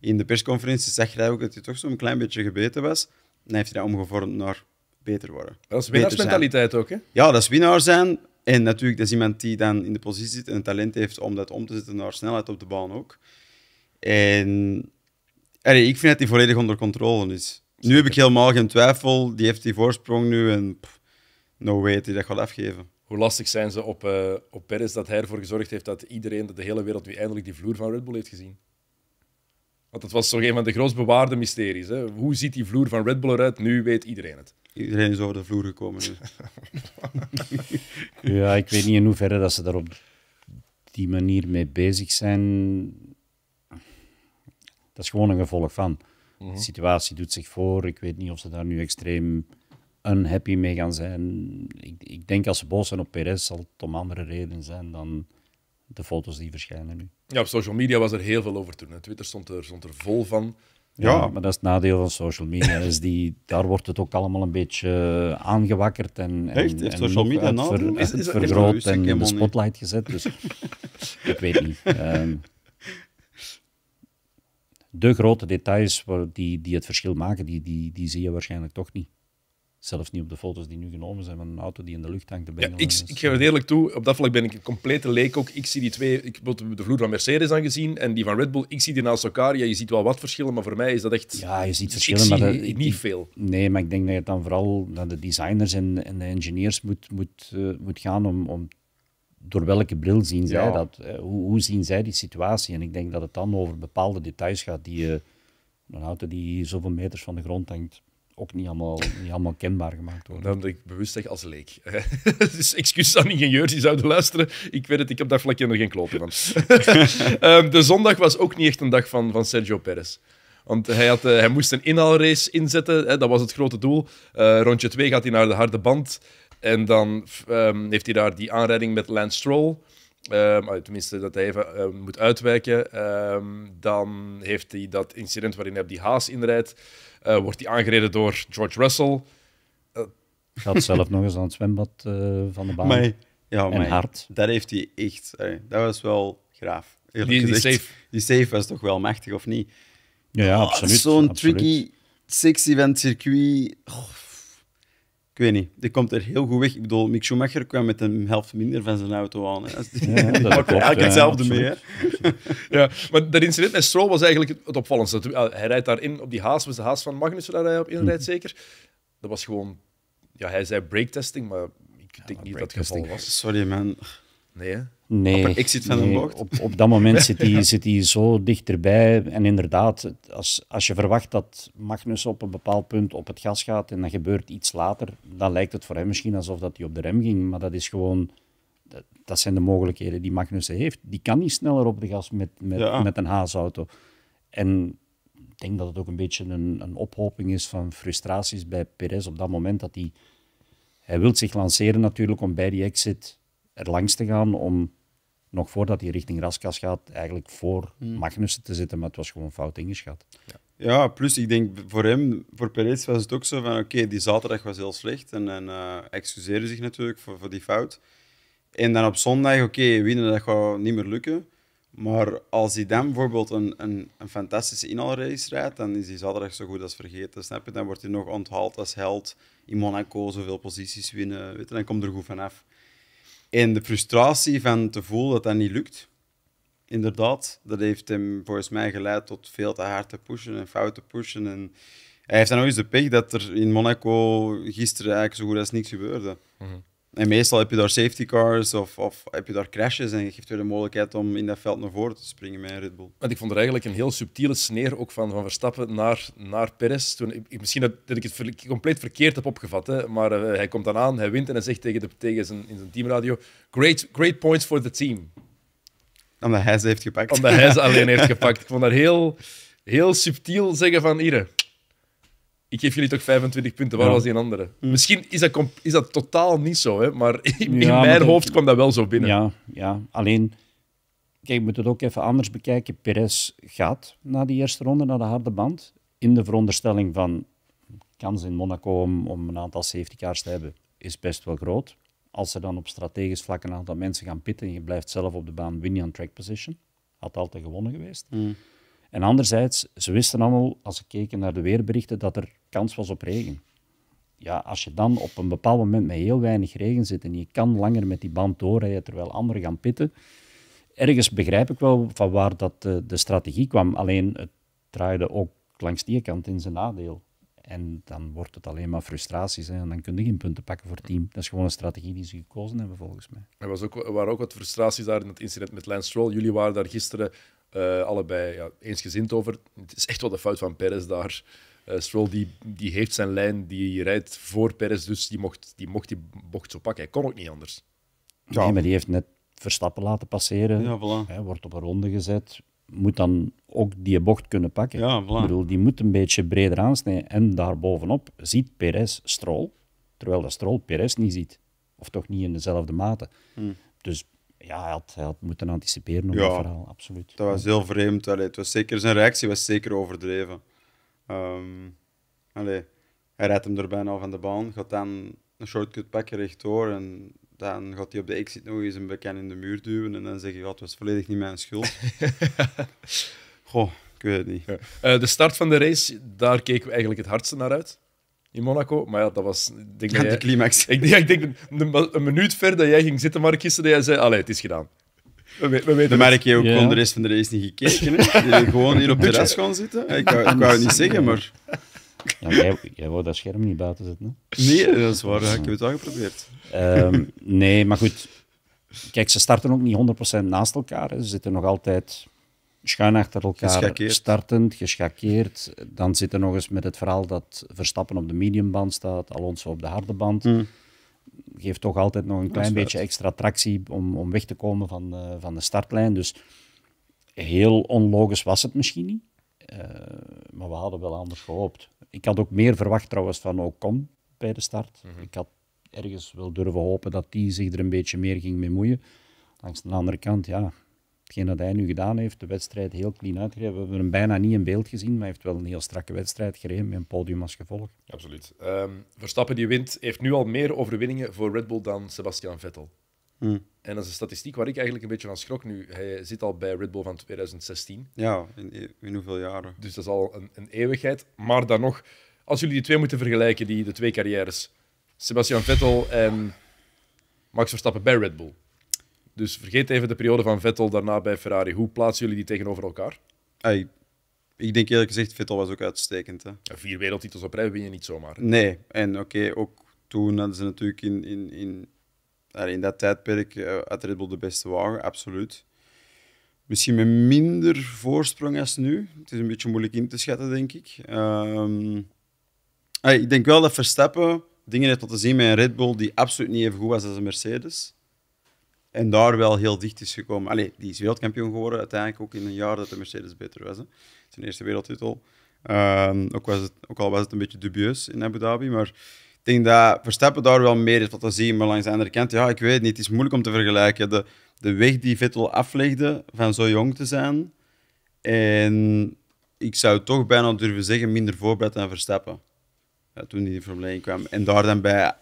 in de persconferentie zag hij ook dat hij toch zo'n klein beetje gebeten was. En hij heeft hij dat omgevormd naar beter worden. Dat is winnaarsmentaliteit ook, hè? Ja, dat is winnaar zijn. En natuurlijk, dat is iemand die dan in de positie zit en talent heeft om dat om te zetten naar snelheid op de baan ook. En allee, ik vind dat hij volledig onder controle is. Nu heb ik helemaal geen twijfel. Die heeft die voorsprong nu en no way hij dat gaat afgeven. Hoe lastig zijn ze op, uh, op Perez dat hij ervoor gezorgd heeft dat iedereen, de hele wereld nu eindelijk die vloer van Red Bull heeft gezien? Want dat was toch een van de grootst bewaarde mysteries. Hè? Hoe ziet die vloer van Red Bull eruit? Nu weet iedereen het. Iedereen is over de vloer gekomen [laughs] ja, ik weet niet in hoeverre dat ze daar op die manier mee bezig zijn dat is gewoon een gevolg van. De situatie doet zich voor. Ik weet niet of ze daar nu extreem unhappy mee gaan zijn. Ik, ik denk als ze boos zijn op Perez, zal het om andere redenen zijn dan de foto's die verschijnen nu. Ja, op social media was er heel veel over toen. Twitter stond er, stond er vol van. Ja, maar dat is het nadeel van social media. Is die, daar wordt het ook allemaal een beetje aangewakkerd. En, social media nou? is, vergroot en in de spotlight gezet. Dus ik weet niet. Um, de grote details die, die het verschil maken, die, die, die zie je waarschijnlijk toch niet. Zelfs niet op de foto's die nu genomen zijn van een auto die in de lucht hangt. De ja, ik, dus, ik geef het eh, eerlijk toe, op dat vlak ben ik een complete leek ook. Ik zie die twee, ik heb de vloer van Mercedes aangezien en die van Red Bull. Ik zie die naast elkaar. Ja, je ziet wel wat verschillen, maar voor mij is dat echt... Ja, je ziet verschillen, maar... Dat, niet, niet veel. Nee, maar ik denk dat je dan vooral naar de designers en, en de engineers moet, moet, eh, moet gaan om, om door welke bril zien zij dat? Hoe, hoe, zien zij die situatie? En ik denk dat het dan over bepaalde details gaat die eh, een auto die zoveel meters van de grond hangt, ook niet allemaal, niet allemaal kenbaar gemaakt worden. Dan ik bewust zeg als leek. [laughs] dus excuus aan ingenieurs die zouden luisteren. Ik weet het, ik heb dat vlakje nog geen kloppen van. [laughs] Ehm, de zondag was ook niet echt een dag van, van Sergio Perez. Want hij, had, eh, hij moest een inhaalrace inzetten, hè, dat was het grote doel. Uh, rondje twee gaat hij naar de harde band. En dan ehm, heeft hij daar die aanrijding met Lance Stroll. Um, tenminste, dat hij even ehm, moet uitwijken. dan heeft hij dat incident waarin hij die haas inrijdt. Eh, wordt hij aangereden door George Russell. Gaat zelf [laughs] nog eens aan het zwembad eh, van de baan. ja, en hard. Dat heeft hij echt. dat was wel graaf. Die, die, safe. was toch wel machtig, of niet? Ja, ah, absoluut. Zo'n tricky, sexy event circuit. Oh, ik weet niet, die komt er heel goed weg. Ik bedoel, Mick Schumacher kwam met een helft minder van zijn auto aan. Hè. [laughs] eigenlijk hetzelfde mee. ja, maar dat incident met Stroll was eigenlijk het opvallendste. Eh, hij rijdt daarin op die haas, was de haas van Magnussen daar op inrijdt mm. zeker. Dat was gewoon, ja, hij zei brake testing, maar ik denk niet dat het geval was. Sorry man. Nee, Nee, op exit van Op, op dat moment zit hij [laughs] zit zo dichterbij. En inderdaad, als, als je verwacht dat Magnus op een bepaald punt op het gas gaat en dat gebeurt iets later, dan lijkt het voor hem misschien alsof dat hij op de rem ging. Maar dat is gewoon dat, dat, zijn de mogelijkheden die Magnussen heeft. Die kan niet sneller op de gas met, met, met een haasauto. En ik denk dat het ook een beetje een, een ophoping is van frustraties bij Perez op dat moment. Dat hij, hij wil zich lanceren natuurlijk om bij die exit er langs te gaan, om nog voordat hij richting Raskas gaat, eigenlijk voor hmm. Magnussen te zitten, maar het was gewoon fout ingeschat. Ja. plus ik denk voor hem, voor Perez was het ook zo van oké, die zaterdag was heel slecht en, en uh, excuseerde zich natuurlijk voor, voor die fout. En dan op zondag, oké, winnen dat gaat niet meer lukken. Maar als hij dan bijvoorbeeld een, een, een fantastische inhaalrace rijdt, dan is hij zaterdag zo goed als vergeten, snap je? Dan wordt hij nog onthaald als held in Monaco, zoveel posities winnen, weet je? dan komt er goed vanaf. En de frustratie van te voelen dat dat niet lukt, inderdaad, dat heeft hem volgens mij geleid tot veel te hard te pushen en fout te pushen. En hij heeft dan ook eens de pech dat er in Monaco gisteren eigenlijk zo goed als niks gebeurde. Mhm. En meestal heb je daar safety cars of, of heb je daar crashes en geeft weer de mogelijkheid om in dat veld naar voren te springen met een Red Bull. Want ik vond er eigenlijk een heel subtiele sneer ook van, van Verstappen naar, naar Perez. Toen, ik, misschien dat, ik het compleet verkeerd heb opgevat, hè, maar eh, hij komt dan aan, hij wint en hij zegt tegen, tegen zijn, in zijn teamradio great, great points for the team. Omdat hij ze heeft gepakt. Omdat hij ze [laughs] alleen heeft gepakt. Ik vond dat heel, heel subtiel zeggen van Iren ik geef jullie toch 25 punten, waar was die andere? Hm. Misschien is dat, is dat totaal niet zo, hè? maar in, mijn hoofd kwam dat wel zo binnen. Ja, ja. alleen, kijk, je moet het ook even anders bekijken. Perez gaat na die eerste ronde naar de harde band, in de veronderstelling van kans in Monaco om, om een aantal safety cars te hebben, is best wel groot. Als ze dan op strategisch vlak een aantal mensen gaan pitten en je blijft zelf op de baan, win je aan track position. Had altijd gewonnen geweest. Mm. En anderzijds, ze wisten allemaal, als ze keken naar de weerberichten, dat er kans was op regen. Ja, als je dan op een bepaald moment met heel weinig regen zit en je kan langer met die band doorrijden terwijl anderen gaan pitten, ergens begrijp ik wel van waar dat eh, de, strategie kwam. Alleen het draaide ook langs die kant in zijn nadeel. En dan wordt het alleen maar frustraties. Hè? En dan kun je geen punten pakken voor het team. Dat is gewoon een strategie die ze gekozen hebben, volgens mij. Er, was ook, er waren ook wat frustraties daar in het incident met Lance Stroll. Jullie waren daar gisteren eh, allebei ja, eensgezind over. Het is echt wel de fout van Perez daar. Uh, Stroll die, die heeft zijn lijn, die rijdt voor Perez, dus die mocht die, mocht die bocht zo pakken. Hij kon ook niet anders. Nee, maar die heeft net Verstappen laten passeren. Ja, voilà. wordt op een ronde gezet. Moet dan ook die bocht kunnen pakken. Ja, voilà. Ik bedoel, die moet een beetje breder aansnijden. En daarbovenop ziet Perez Stroll, terwijl de Stroll Perez niet ziet. Of toch niet in dezelfde mate. Hm. Dus ja, hij had, moeten anticiperen op ja, dat verhaal, absoluut. Dat was heel vreemd. Allee, het was zeker, zijn reactie was zeker overdreven. Ehm, allee, hij rijdt hem er bijna van de baan, gaat dan een shortcut pakken rechtdoor en dan gaat hij op de exit nog eens een bekend in de muur duwen en dan zeg je, Dat het was volledig niet mijn schuld. [laughs] Goh, ik weet het niet. Eh, de start van de race, daar keken we eigenlijk het hardste naar uit in Monaco. Maar ja, dat was... Ik denk dat de climax. ik, ik denk een, minuut ver dat jij ging zitten, Mark, gisteren, dat jij zei, allee, het is gedaan. We, we weten dan merk je ook de rest van de race niet gekeken. Hè? gewoon hier op de rest gaan zitten. Ik wou, het niet zeggen, maar... Ja, jij, wou dat scherm niet buiten zetten. Nee, dat is waar. Ik heb het wel geprobeerd. Ehm, nee, maar goed. Kijk, ze starten ook niet 100% naast elkaar. Hè. Ze zitten nog altijd schuin achter elkaar startend, geschakeerd. Dan zit er nog eens met het verhaal dat Verstappen op de mediumband staat, Alonso op de harde band. Hmm. Geeft toch altijd nog een klein beetje extra tractie om, om weg te komen van de, eh, van de startlijn. Dus heel onlogisch was het misschien niet. Eh, maar we hadden wel anders gehoopt. Ik had ook meer verwacht trouwens van Ocon bij de start. Mhm. Ik had ergens wel durven hopen dat die zich er een beetje meer ging mee moeien. Langs de andere kant, ja, hetgeen dat hij nu gedaan heeft, de wedstrijd heel clean uitgereden. We hebben hem bijna niet in beeld gezien, maar hij heeft wel een heel strakke wedstrijd gereden met een podium als gevolg. Absoluut. Ehm, Verstappen die wint, heeft nu al meer overwinningen voor Red Bull dan Sebastian Vettel. Hmm. En dat is een statistiek waar ik eigenlijk een beetje van schrok nu. Hij zit al bij Red Bull van 2016. Ja, in, hoeveel jaren? Dus dat is al een, een, eeuwigheid. Maar dan nog, als jullie die twee moeten vergelijken, die, de twee carrières, Sebastian Vettel en Max Verstappen bij Red Bull. Dus vergeet even de periode van Vettel daarna bij Ferrari. Hoe plaatsen jullie die tegenover elkaar? ik denk eerlijk gezegd, Vettel was ook uitstekend. Hè? vier wereldtitels op rij win je niet zomaar. Nee, en oké, ook toen hadden ze natuurlijk in, in, in, in dat tijdperk uh, Red Bull de beste wagen, absoluut. Misschien met minder voorsprong als nu. Het is een beetje moeilijk in te schatten, denk ik. Ehm, ik denk wel dat Verstappen dingen heeft laten zien met een Red Bull die absoluut niet even goed was als een Mercedes. En daar wel heel dicht is gekomen. Allee, die is wereldkampioen geworden uiteindelijk ook in een jaar dat de Mercedes beter was. Hè. Zijn eerste wereldtitel. Ehm, ook, was het, ook al was het een beetje dubieus in Abu Dhabi, maar ik denk dat Verstappen daar wel meer is fantasie, maar langs de andere kant, ja, ik weet niet, het is moeilijk om te vergelijken. De, de weg die Vettel aflegde van zo jong te zijn, en ik zou toch bijna durven zeggen, minder voorbereid dan Verstappen. Ja, toen hij in Formule 1 kwam. En daar dan bij,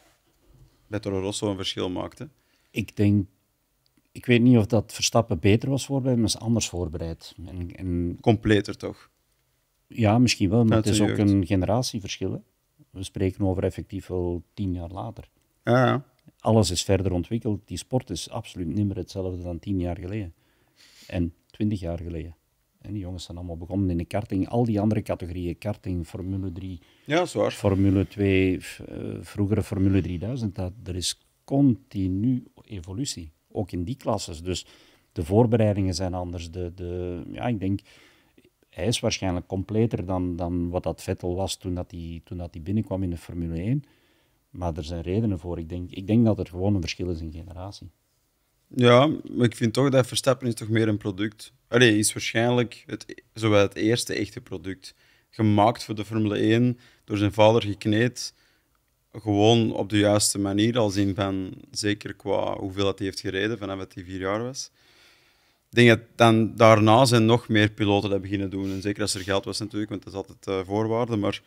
bij Rosso een verschil maakte. Ik denk ik weet niet of dat Verstappen beter was voorbereid, maar is anders voorbereid. En, en... Completer toch? Ja, misschien wel, maar het is ook een generatieverschil. Hè? We spreken over effectief wel tien jaar later. ja. Alles is verder ontwikkeld. Die sport is absoluut niet meer hetzelfde dan tien jaar geleden. En twintig jaar geleden. En die jongens zijn allemaal begonnen in de karting. Al die andere categorieën, karting, Formule 3, ja, zwaar. Formule 2, eh, vroegere Formule 3000, dat, er is continu evolutie ook in die klasses. Dus de voorbereidingen zijn anders. De, de, ja, ik denk, hij is waarschijnlijk completer dan, dan wat dat Vettel was toen, dat hij, toen dat hij binnenkwam in de Formule 1. Maar er zijn redenen voor. Ik denk, ik denk dat er gewoon een verschil is in generatie. Ja, maar ik vind toch dat Verstappen is toch meer een product. Allee, is waarschijnlijk het, zowel het eerste echte product. Gemaakt voor de Formule 1, door zijn vader gekneed gewoon op de juiste manier, al zien van zeker qua hoeveel dat hij heeft gereden vanaf dat hij vier jaar was. Ik denk dat dan daarna zijn nog meer piloten dat beginnen doen. En zeker als er geld was natuurlijk, want dat is altijd uh, voorwaarde. Maar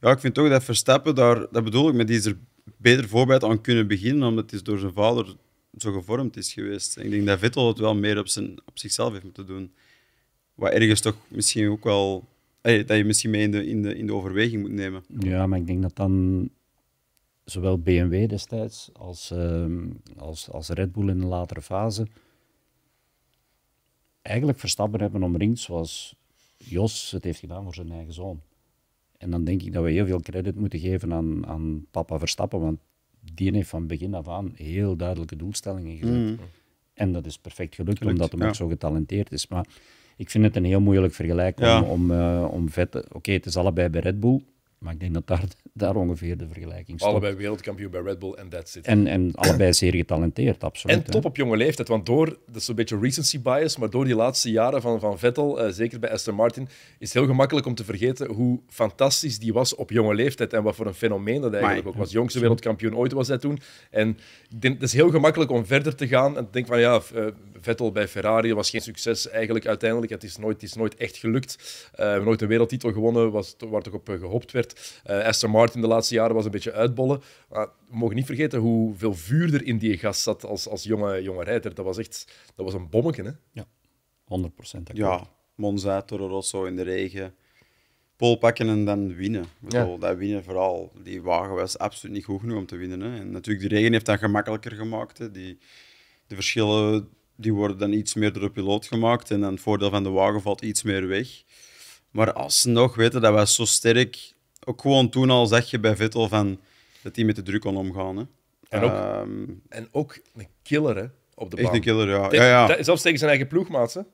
ja, ik vind toch dat Verstappen daar, dat bedoel ik, met die is er beter voorbij aan kunnen beginnen, omdat het door zijn vader zo gevormd is geweest. ik denk dat Vettel het wel meer op, zijn, op zichzelf heeft moeten doen. Wat ergens toch misschien ook wel, eh, dat je misschien mee in de, in, de, in de overweging moet nemen. Ja, maar ik denk dat dan zowel BMW destijds als, ehm, als, als Red Bull in een latere fase eigenlijk Verstappen hebben omringd zoals Jos het heeft gedaan voor zijn eigen zoon. En dan denk ik dat we heel veel credit moeten geven aan, aan papa Verstappen, want die heeft van begin af aan heel duidelijke doelstellingen gezet. Mm. En dat is perfect gelukt, omdat hij ook zo getalenteerd is. Maar ik vind het een heel moeilijk vergelijk om, om, uh, om Oké, het is allebei bij Red Bull, maar ik denk dat daar, daar ongeveer de vergelijking staat. Allebei wereldkampioen bij Red Bull en that's it. En, en allebei zeer getalenteerd, absoluut. En top op jonge leeftijd, want door, dat is een beetje recency bias, maar door die laatste jaren van, van Vettel, eh, zeker bij Aston Martin, is het heel gemakkelijk om te vergeten hoe fantastisch die was op jonge leeftijd en wat voor een fenomeen dat eigenlijk ook was. Jongste wereldkampioen ooit was hij toen. En het is heel gemakkelijk om verder te gaan en te denken van ja, eh, Vettel bij Ferrari was geen succes eigenlijk uiteindelijk. Het is nooit, is nooit echt gelukt. Uh, nooit een wereldtitel gewonnen, was, waar toch op gehoopt werd. Esther Uh, Aston Martin de laatste jaren was een beetje uitbollen. we mogen niet vergeten hoeveel vuur er in die gast zat als, als jonge, jonge rijder. Dat was echt dat was een bommetje. Hè? Ja, 100 procent. Ja, Monza, Toro Rosso in de regen. Pol pakken en dan winnen. Ja. Dat winnen vooral. Die wagen was absoluut niet goed genoeg om te winnen. Hè. En natuurlijk, de regen heeft dat gemakkelijker gemaakt. Hè. Die, de verschillen die worden dan iets meer door de piloot gemaakt en dan het voordeel van de wagen valt iets meer weg. Maar alsnog, weten dat was zo sterk ook gewoon toen al zeg je bij Vettel van, dat hij met de druk kon omgaan. Hè. En, ook, ehm, en ook een killer hè, op de baan. Echt een killer, ja. ja, Zelfs tegen zijn eigen ploegmaat.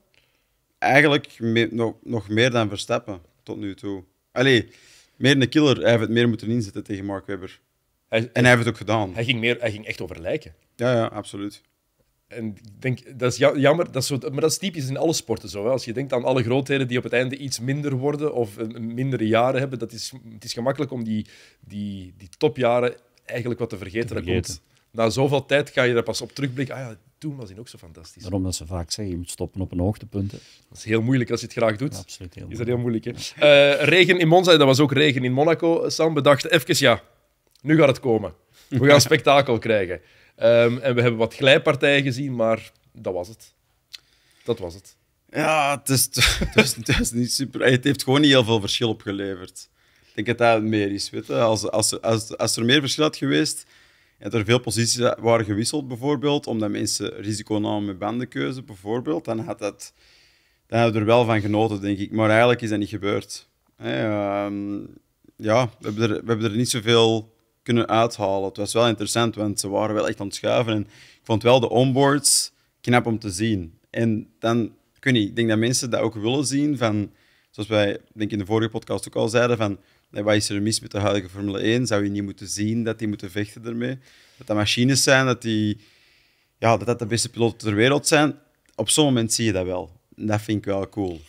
Eigenlijk nog, nog meer dan Verstappen tot nu toe. Allee, meer een killer. Hij heeft het meer moeten inzetten tegen Mark Webber. en hij heeft het ook gedaan. Hij ging, meer, hij ging echt over lijken. Ja, ja, absoluut. En ik denk, dat is jammer, dat is zo, maar dat is typisch in alle sporten zo. Als je denkt aan alle grootheden die op het einde iets minder worden of mindere jaren hebben, dat is, het is gemakkelijk om die, die, die topjaren eigenlijk wat te vergeten. na zoveel tijd ga je er pas op terugblikken. Ah ja, toen was hij ook zo fantastisch. Waarom dat ze vaak zeggen, je moet stoppen op een hoogtepunt. Hè. Dat is heel moeilijk als je het graag doet. absoluut. Heel is dat heel moeilijk, hè? Eh, regen in Monza, dat was ook regen in Monaco. Sam bedacht, even ja, nu gaat het komen. We gaan een [laughs] spektakel krijgen. Ehm, en we hebben wat glijpartijen gezien, maar dat was het. Dat was het. Ja, het is, het is, niet super. Het heeft gewoon niet heel veel verschil opgeleverd. Ik denk dat dat meer is. Weet je? Als, als, als, als er meer verschil had geweest en er veel posities waren gewisseld, bijvoorbeeld, omdat mensen risico namen met bandenkeuze, bijvoorbeeld, dan had dat. Dan hebben we er wel van genoten, denk ik. Maar eigenlijk is dat niet gebeurd. Ehm, ja, we hebben, er, we hebben er niet zoveel kunnen uithalen. Het was wel interessant, want ze waren wel echt aan het schuiven. En ik vond wel de onboards knap om te zien. En dan, ik ik denk dat mensen dat ook willen zien. Van, zoals wij denk in de vorige podcast ook al zeiden, van wat is er mis met de huidige Formule 1? Zou je niet moeten zien dat die moeten vechten ermee? Dat dat machines zijn, dat die, ja, dat, dat de beste piloten ter wereld zijn. Op zo'n moment zie je dat wel. dat vind ik wel cool.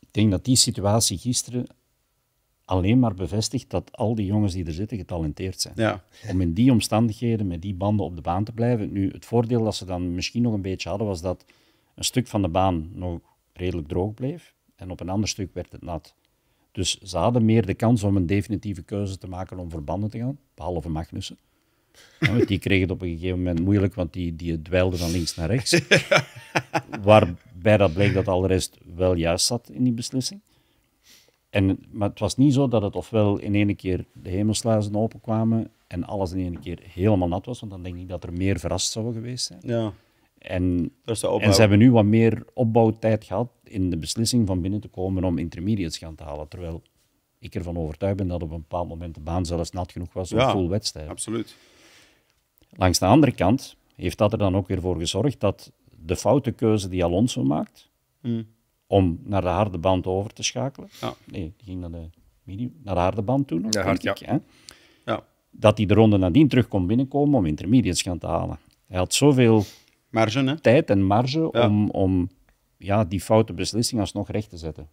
Ik denk dat die situatie gisteren alleen maar bevestigt dat al die jongens die er zitten getalenteerd zijn. Ja. Om in die omstandigheden, met die banden op de baan te blijven. Nu, het voordeel dat ze dan misschien nog een beetje hadden, was dat een stuk van de baan nog redelijk droog bleef en op een ander stuk werd het nat. Dus ze hadden meer de kans om een definitieve keuze te maken om banden te gaan, behalve Magnussen. Want die kreeg het op een gegeven moment moeilijk, want die, die dweilde van links naar rechts. [laughs] Waarbij dat bleek dat al de rest wel juist zat in die beslissing. En, maar het was niet zo dat het ofwel in één keer de hemelsluizen openkwamen en alles in één keer helemaal nat was, want dan denk ik dat er meer verrast zou geweest zijn. Ja. En, en, ze hebben nu wat meer opbouwtijd gehad in de beslissing van binnen te komen om intermediates gaan te halen. Terwijl ik ervan overtuigd ben dat op een bepaald moment de baan zelfs nat genoeg was om ja, full wedstrijd. Absoluut. Langs de andere kant heeft dat er dan ook weer voor gezorgd dat de foute keuze die Alonso maakt, hmm om naar de harde band over te schakelen. Ja. Nee, die ging naar de, medium, naar de harde band toen nog, ja, ik, ja. Dat hij de ronde nadien terug kon binnenkomen om intermediates gaan te halen. Hij had zoveel marge, hè? tijd en marge om, om ja, die foute beslissing alsnog recht te zetten.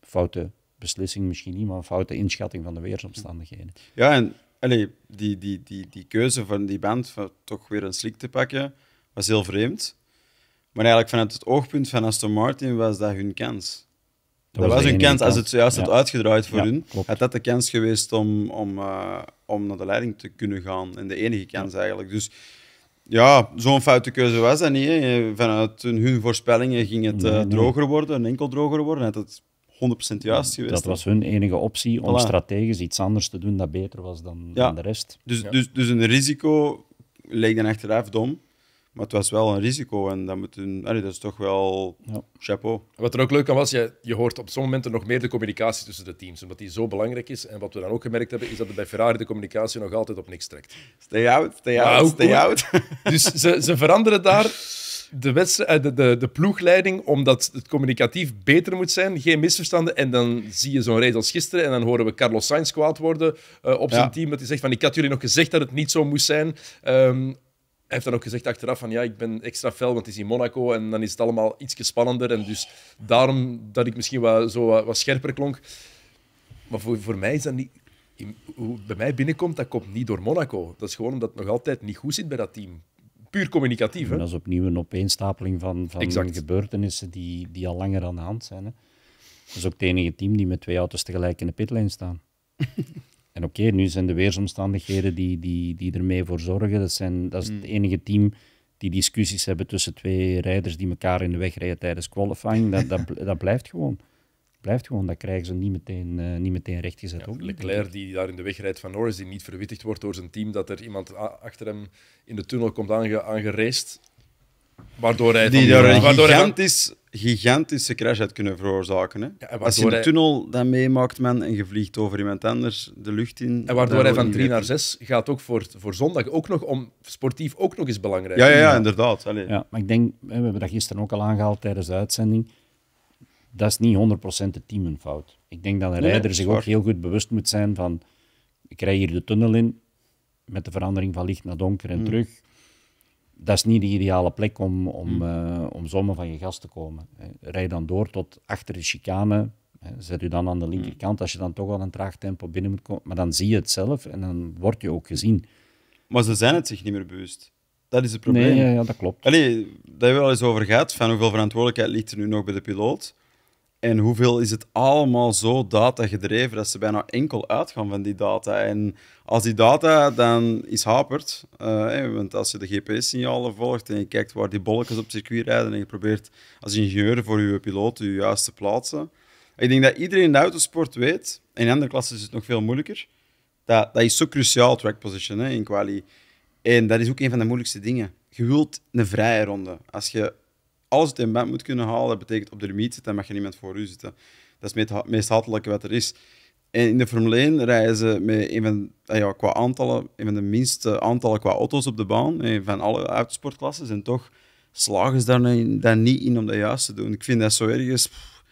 Foute beslissing misschien niet, maar een foute inschatting van de weersomstandigheden. Ja, en allez, die, die, die, die keuze van die band van toch weer een slik te pakken, was heel vreemd. Maar eigenlijk vanuit het oogpunt van Aston Martin was dat hun kans. Dat, was, hun kans. Als het zojuist had uitgedraaid voor hun, Het had dat de kans geweest om, om, eh, om naar de leiding te kunnen gaan. En de enige kans eigenlijk. Dus ja, zo'n foute keuze was dat niet. Hè. Vanuit hun, voorspellingen ging het eh, droger worden, enkel droger worden. Had het 100% juist geweest. Dat was hun enige optie om strategisch iets anders te doen dat beter was dan, dan de rest. Dus, dus, dus een risico leek dan achteraf dom. Maar het was wel een risico en dat, moet een, allee, dat is toch wel ja. chapeau. Wat er ook leuk aan was, je, je hoort op sommige momenten nog meer de communicatie tussen de teams, omdat die zo belangrijk is. En wat we dan ook gemerkt hebben, is dat er bij Ferrari de communicatie nog altijd op niks trekt. Stay out, stay out, stay out. [laughs] Dus ze, ze veranderen daar de, eh, de, de, de, ploegleiding, omdat het communicatief beter moet zijn, geen misverstanden. En dan zie je zo'n race als gisteren en dan horen we Carlos Sainz kwaad worden eh, op zijn team. Dat hij zegt van, ik had jullie nog gezegd dat het niet zo moest zijn. Ehm, heeft dan ook gezegd achteraf van ja, ik ben extra fel, want het is in Monaco en dan is het allemaal iets spannender. En dus daarom dat ik misschien wat, zo wat, scherper klonk. Maar voor, voor mij is dat niet... In, bij mij binnenkomt, dat komt niet door Monaco. Dat is gewoon omdat het nog altijd niet goed zit bij dat team. Puur communicatief. Hè? En dat is opnieuw een opeenstapeling van, van gebeurtenissen die, die al langer aan de hand zijn. Hè? Dat is ook het enige team die met twee auto's tegelijk in de pitlijn staan. [laughs] oké, nu zijn de weersomstandigheden die, die, die ermee voor zorgen. Dat, zijn, dat is het hmm. enige team die discussies hebben tussen twee rijders die elkaar in de weg rijden tijdens qualifying. Dat, dat, dat blijft gewoon. Blijft gewoon, dat krijgen ze niet meteen, uh, niet meteen rechtgezet. Ja, Leclerc die daar in de weg rijdt van Norris, die niet verwittigd wordt door zijn team dat er iemand achter hem in de tunnel komt aange aangereest. Waardoor hij, die, dan, waardoor gigantische crash had kunnen veroorzaken. Als je de tunnel dan meemaakt man, en je vliegt over iemand anders de lucht in... En waardoor hij van 3 naar 6 gaat ook voor, voor zondag ook nog om sportief ook nog eens belangrijk. Ja, ja, ja inderdaad. Ja, maar ik denk, we hebben dat gisteren ook al aangehaald tijdens de uitzending, dat is niet 100% de team een fout. Ik denk dat een nee, rijder zich ook heel goed bewust moet zijn van, ik rij hier de tunnel in met de verandering van licht naar donker en hmm. terug dat is niet de ideale plek om, om, hmm. eh, om zomaar van je gas te komen. Rij dan door tot achter de chicane. Zet u dan aan de hmm. linkerkant als je dan toch al een traag tempo binnen moet komen. Maar dan zie je het zelf en dan word je ook gezien. Maar ze zijn het zich niet meer bewust. Dat is het probleem. Nee, ja, dat klopt. Allee, daar hebben we al eens over gehad, van hoeveel verantwoordelijkheid ligt er nu nog bij de piloot. En hoeveel is het allemaal zo data gedreven dat ze bijna enkel uitgaan van die data? En als die data dan is hapert, eh, want als je de GPS-signalen volgt en je kijkt waar die bolletjes op het circuit rijden en je probeert als ingenieur voor je piloot je juiste plaatsen. Ik denk dat iedereen in de autosport weet, in andere klassen is het nog veel moeilijker, dat, dat is zo cruciaal, track position hè, in quali. En dat is ook een van de moeilijkste dingen. Je wilt een vrije ronde. Als je als het in bed moet kunnen halen, dat betekent op de limiet zitten mag je niemand voor u zitten. Dat is het meest hatelijke wat er is. En in de Formule 1 rijden ze met een van, ah ja, qua aantallen, van de minste aantallen qua auto's op de baan, eh, van alle autosportklassen. En toch slagen ze daar, niet in om dat juist te doen. Ik vind dat zo ergens... Pff,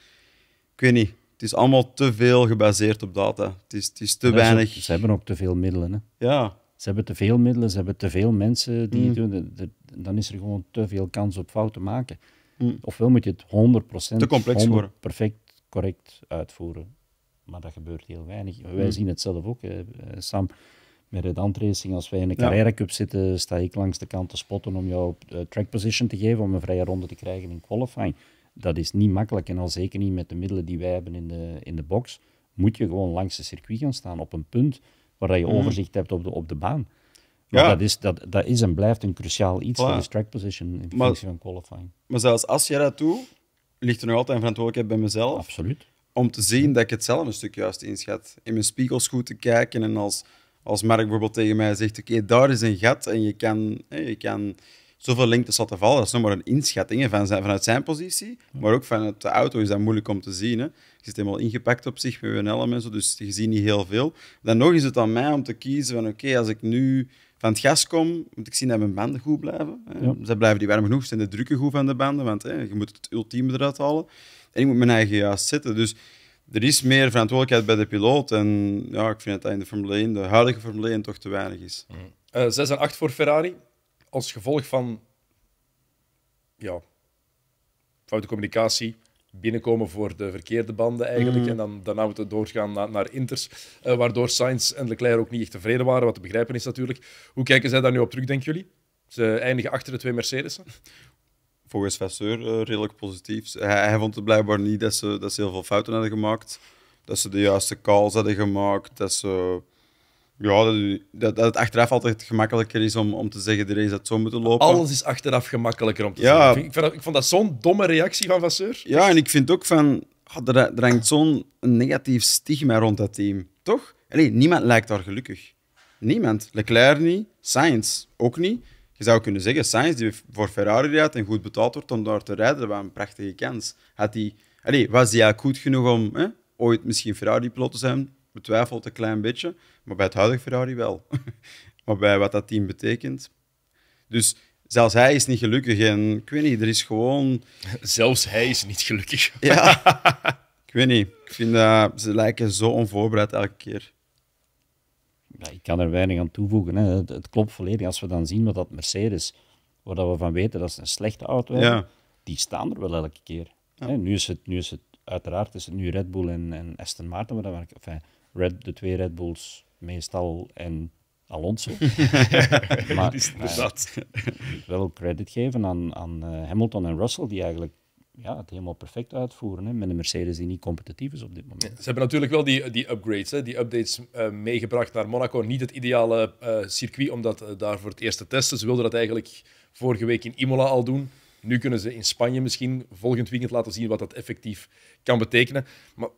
ik weet niet. Het is allemaal te veel gebaseerd op data. Het is, het is te weinig... ze hebben ook te veel middelen. Hè? Ja. Ze hebben te veel middelen, ze hebben te veel mensen die mm. doen dan is er gewoon te veel kans op fouten maken. Hmm. Ofwel moet je het 100%, te perfect correct uitvoeren. Maar dat gebeurt heel weinig. Wij hmm. zien het zelf ook, eh, Sam. Met het Racing, als wij in de Carrera Cup zitten, sta ik langs de kant te spotten om jou uh, track position te geven, om een vrije ronde te krijgen in qualifying. Dat is niet makkelijk en al zeker niet met de middelen die wij hebben in de, in de box. Moet je gewoon langs de circuit gaan staan op een punt waar je hmm. overzicht hebt op de, op de baan ja. dat, is, dat, dat is en blijft een cruciaal iets van de track position in functie van qualifying. Maar zelfs als je dat doet, ligt er nog altijd een verantwoordelijkheid bij mezelf. Absoluut. Om te zien dat ik het zelf een stuk juist inschat. In mijn spiegels goed te kijken en als, als Mark bijvoorbeeld tegen mij zegt: Oké, daar is een gat en je kan, je kan zoveel lengtes laten vallen. Dat is nog maar een inschatting van zijn, vanuit zijn positie. Maar ook vanuit de auto is dat moeilijk om te zien. Hè. Je zit helemaal ingepakt op zich met een helm en zo, dus je ziet niet heel veel. Dan nog is het aan mij om te kiezen: van oké, als ik nu van het gas kom, moet ik zien dat mijn banden goed blijven. Eh, ze blijven die warm genoeg, zijn de drukken goed van de banden, want hè, eh, je moet het ultieme eruit halen. En ik moet mijn eigen juist zetten. Dus er is meer verantwoordelijkheid bij de piloot. En ja, ik vind dat, in de Formule 1, de huidige Formule 1, toch te weinig is. Mm. 6 eh, en 8 voor Ferrari, als gevolg van ja, foute communicatie, binnenkomen voor de verkeerde banden eigenlijk. Mm. En dan, daarna moeten we doorgaan naar, naar Inters, eh, waardoor Sainz en Leclerc ook niet echt tevreden waren, wat te begrijpen is natuurlijk. Hoe kijken zij daar nu op terug, denken jullie? Ze eindigen achter de twee Mercedes'en? Volgens Vasseur eh, redelijk positief. Hij, hij, vond het blijkbaar niet dat ze, dat ze heel veel fouten hadden gemaakt. Dat ze de juiste calls hadden gemaakt. Dat ze ja, dat, dat, het achteraf altijd gemakkelijker is om, om te zeggen de race had zo moeten lopen. Alles is achteraf gemakkelijker om te zeggen. Ik, ik, vond dat zo'n domme reactie van Vasseur. Ja, en ik vind ook van, oh, er, hangt zo'n negatief stigma rond dat team, toch? Allee, niemand lijkt daar gelukkig. Niemand. Leclerc niet, Sainz ook niet. Je zou kunnen zeggen, Sainz die voor Ferrari rijdt en goed betaald wordt om daar te rijden, dat was een prachtige kans. Had die, allee, was hij eigenlijk goed genoeg om hè, ooit misschien Ferrari-piloot te zijn? Betwijfelt een klein beetje, maar bij het huidige Ferrari wel. [laughs] maar bij wat dat team betekent. Dus zelfs hij is niet gelukkig. En ik weet niet, er is gewoon. [laughs] Zelfs hij is niet gelukkig. [laughs] ja, ik weet niet. Ik vind dat ze lijken zo onvoorbereid elke keer. Ja, ik kan er weinig aan toevoegen. Hè. Het, klopt volledig. Als we dan zien wat dat Mercedes, waar we van weten dat ze een slechte auto hebben, die staan er wel elke keer. Hè, nu, is het, nu is het, uiteraard is het nu Red Bull en, en Aston Martin, maar dat, enfin, Red, de twee Red Bulls meestal en Alonso. [laughs] [laughs] maar, is eh, wel credit geven aan, aan eh, Hamilton en Russell, die eigenlijk ja, het helemaal perfect uitvoeren. Hè, met een Mercedes die niet competitief is op dit moment. ze hebben natuurlijk wel die, die upgrades, hè, die updates eh, meegebracht naar Monaco. Niet het ideale circuit om dat daar voor het eerst te testen. Ze wilden dat eigenlijk vorige week in Imola al doen. Nu kunnen ze in Spanje misschien volgend weekend laten zien wat dat effectief kan betekenen. Maar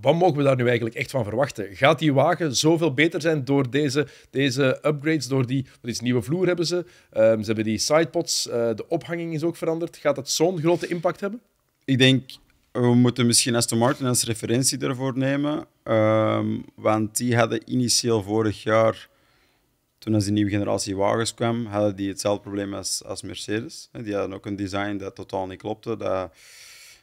wat mogen we daar nu eigenlijk echt van verwachten? Gaat die wagen zoveel beter zijn door deze, deze upgrades, door die is, nieuwe vloer hebben ze? Ehm, ze hebben die sidepods, eh, de ophanging is ook veranderd. Gaat dat zo'n grote impact hebben? Ik denk, we moeten misschien Aston Martin als referentie daarvoor nemen. Ehm, want die hadden initieel vorig jaar, toen als die nieuwe generatie wagens kwam, hadden die hetzelfde probleem als, als Mercedes. Die hadden ook een design dat totaal niet klopte, dat,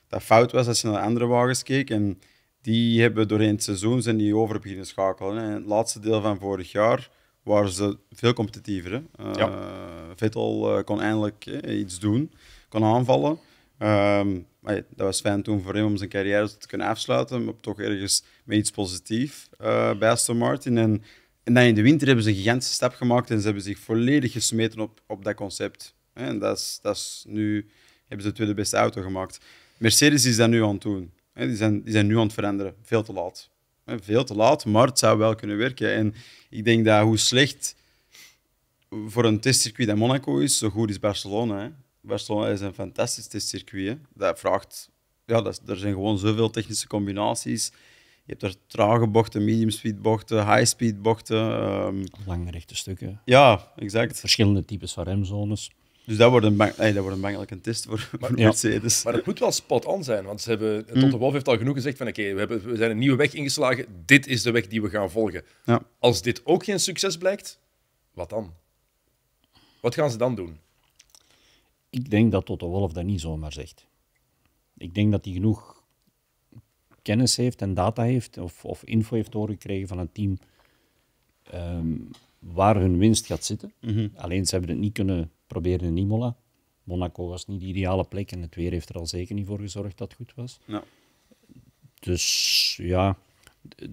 dat fout was als je naar andere wagens keek. En die hebben doorheen het seizoen zijn die over beginnen schakelen. En het laatste deel van vorig jaar waren ze veel competitiever. Hè? Eh, Vettel eh, kon eindelijk eh, iets doen, kon aanvallen. Ehm, dat was fijn toen voor hem om zijn carrière te kunnen afsluiten, maar toch ergens met iets positiefs bij Aston Martin. En, dan in de winter hebben ze een gigantische stap gemaakt en ze hebben zich volledig gesmeten op, op dat concept. En dat is, dat is nu hebben ze de tweede beste auto gemaakt. Mercedes is dat nu aan het doen. Die zijn, die zijn nu aan het veranderen, veel te laat. Veel te laat, maar het zou wel kunnen werken. En ik denk dat hoe slecht voor een testcircuit dat Monaco is, zo goed is Barcelona. Barcelona is een fantastisch testcircuit. Dat vraagt, ja, er zijn gewoon zoveel technische combinaties. Je hebt er trage bochten, medium speed bochten, high speed bochten. Um... Lange rechte stukken. Ja, exact. Verschillende types van remzones. Dus dat wordt, een bang, dat wordt een bangelijk test voor, voor Mercedes. Maar het moet wel spot-on zijn, want ze hebben, mm. Tot de Wolf heeft al genoeg gezegd van oké, we, hebben, we zijn een nieuwe weg ingeslagen, dit is de weg die we gaan volgen. Ja. Als dit ook geen succes blijkt, wat dan? Wat gaan ze dan doen? Ik denk dat Tot de Wolf dat niet zomaar zegt. Ik denk dat hij genoeg kennis heeft en data heeft, of, of info heeft doorgekregen van een team, ehm, waar hun winst gaat zitten. Mhm. Alleen ze hebben het niet kunnen probeerde in Imola. Monaco was niet de ideale plek en het weer heeft er al zeker niet voor gezorgd dat het goed was. Ja. Dus ja,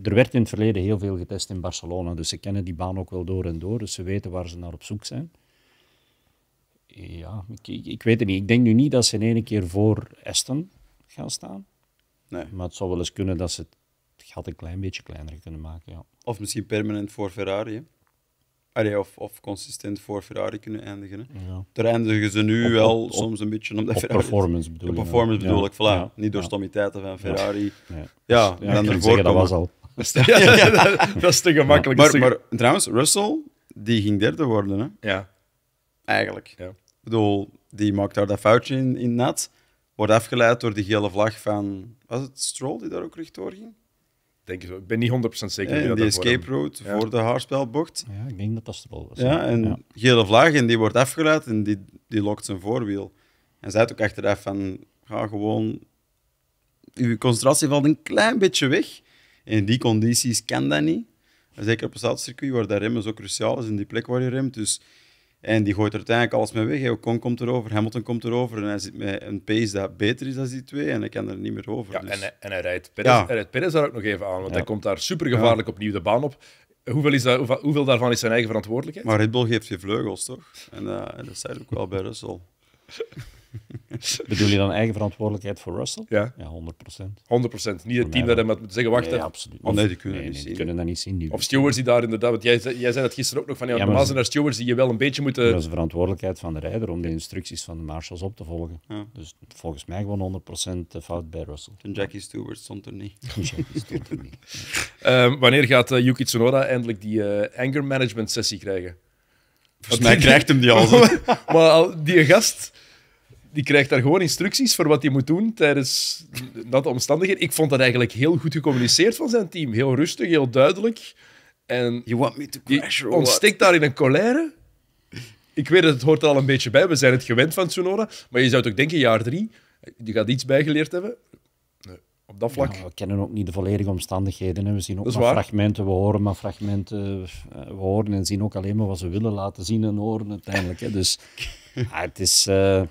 er werd in het verleden heel veel getest in Barcelona, dus ze kennen die baan ook wel door en door, dus ze weten waar ze naar op zoek zijn. Ja, ik, ik, weet het niet. Ik denk nu niet dat ze in één keer voor Aston gaan staan. Nee. Maar het zou wel eens kunnen dat ze het gat een klein beetje kleiner kunnen maken. Ja. Of misschien permanent voor Ferrari of, of consistent voor Ferrari kunnen eindigen. Hè. eindigen ze nu wel soms een beetje de Ferrari. Performance bedoel ik. performance bedoel ik, ja. Niet door stommiteiten van Ferrari. Ja, ja. dan zeggen, dat was al. [laughs] [laughs] dat is te gemakkelijk. Maar, maar, trouwens, Russell, die ging derde worden. Hè? Ja. Eigenlijk. Ja. Ik bedoel, die maakt daar dat foutje in, in nat. Wordt afgeleid door die gele vlag van. Was het Stroll die daar ook rechtdoor ging? Denk ik, ben niet 100% zeker. Eh, ja, die escape route voor de haarspelbocht. Ja, ik denk dat dat strol was. Ja, en gele vlag, en die wordt afgeleid en die, die lokt zijn voorwiel. En zei ook achteraf van, ga gewoon... Uw concentratie valt een klein beetje weg. In die condities kan dat niet. Zeker op een staatscircuit waar de remmen zo cruciaal is, in die plek waar je remt. Dus en die gooit er uiteindelijk alles mee weg. Ocon komt erover, Hamilton komt erover. En hij zit met een pace dat beter is dan die twee. En hij kan er niet meer over. Ja, dus- en, hij, en, hij rijdt Perez, ja. hij rijdt Perez daar ook nog even aan. Want hij komt daar supergevaarlijk opnieuw de baan op. Hoeveel, is hoeveel, daarvan is zijn eigen verantwoordelijkheid? Maar Red Bull geeft je vleugels, toch? En eh, dat zei ook wel bij Russell. [laughs] Bedoel je dan eigen verantwoordelijkheid voor Russell? Ja. Ja, 100%. 100%. Niet het team dat hem had moeten zeggen, wachten. nee, Absoluut. Of, nee, die kunnen, nee, niet nee, die kunnen dat niet zien. of stewards die daar inderdaad, want jij, jij zei dat gisteren ook nog, van ja, normaal zijn er stewards die je wel een beetje moeten... Dat is de verantwoordelijkheid van de rijder om de instructies van de marshals op te volgen. Dus volgens mij gewoon 100% eh, fout bij Russell. En Jackie Stewart stond er niet. [laughs] Ehm, wanneer gaat uh, Yuki Tsunoda eindelijk die eh, anger management sessie krijgen? Volgens mij krijgt hem die al. [laughs] maar, maar die gast die krijgt daar gewoon instructies voor wat hij moet doen tijdens dat omstandigheden. Ik vond dat eigenlijk heel goed gecommuniceerd van zijn team. Heel rustig, heel duidelijk. En you want me to crash daar in een colère. Ik weet dat het hoort er al een beetje bij. We zijn het gewend van Tsunoda. Maar je zou toch denken, jaar drie, je gaat iets bijgeleerd hebben. Nee, op dat vlak. Ja, we kennen ook niet de volledige omstandigheden. Hè. We zien ook maar fragmenten, we horen maar fragmenten. Eh, we horen en zien ook alleen maar wat ze willen laten zien en horen uiteindelijk. Hè. Dus ja, [laughs] ah, het is... Eh,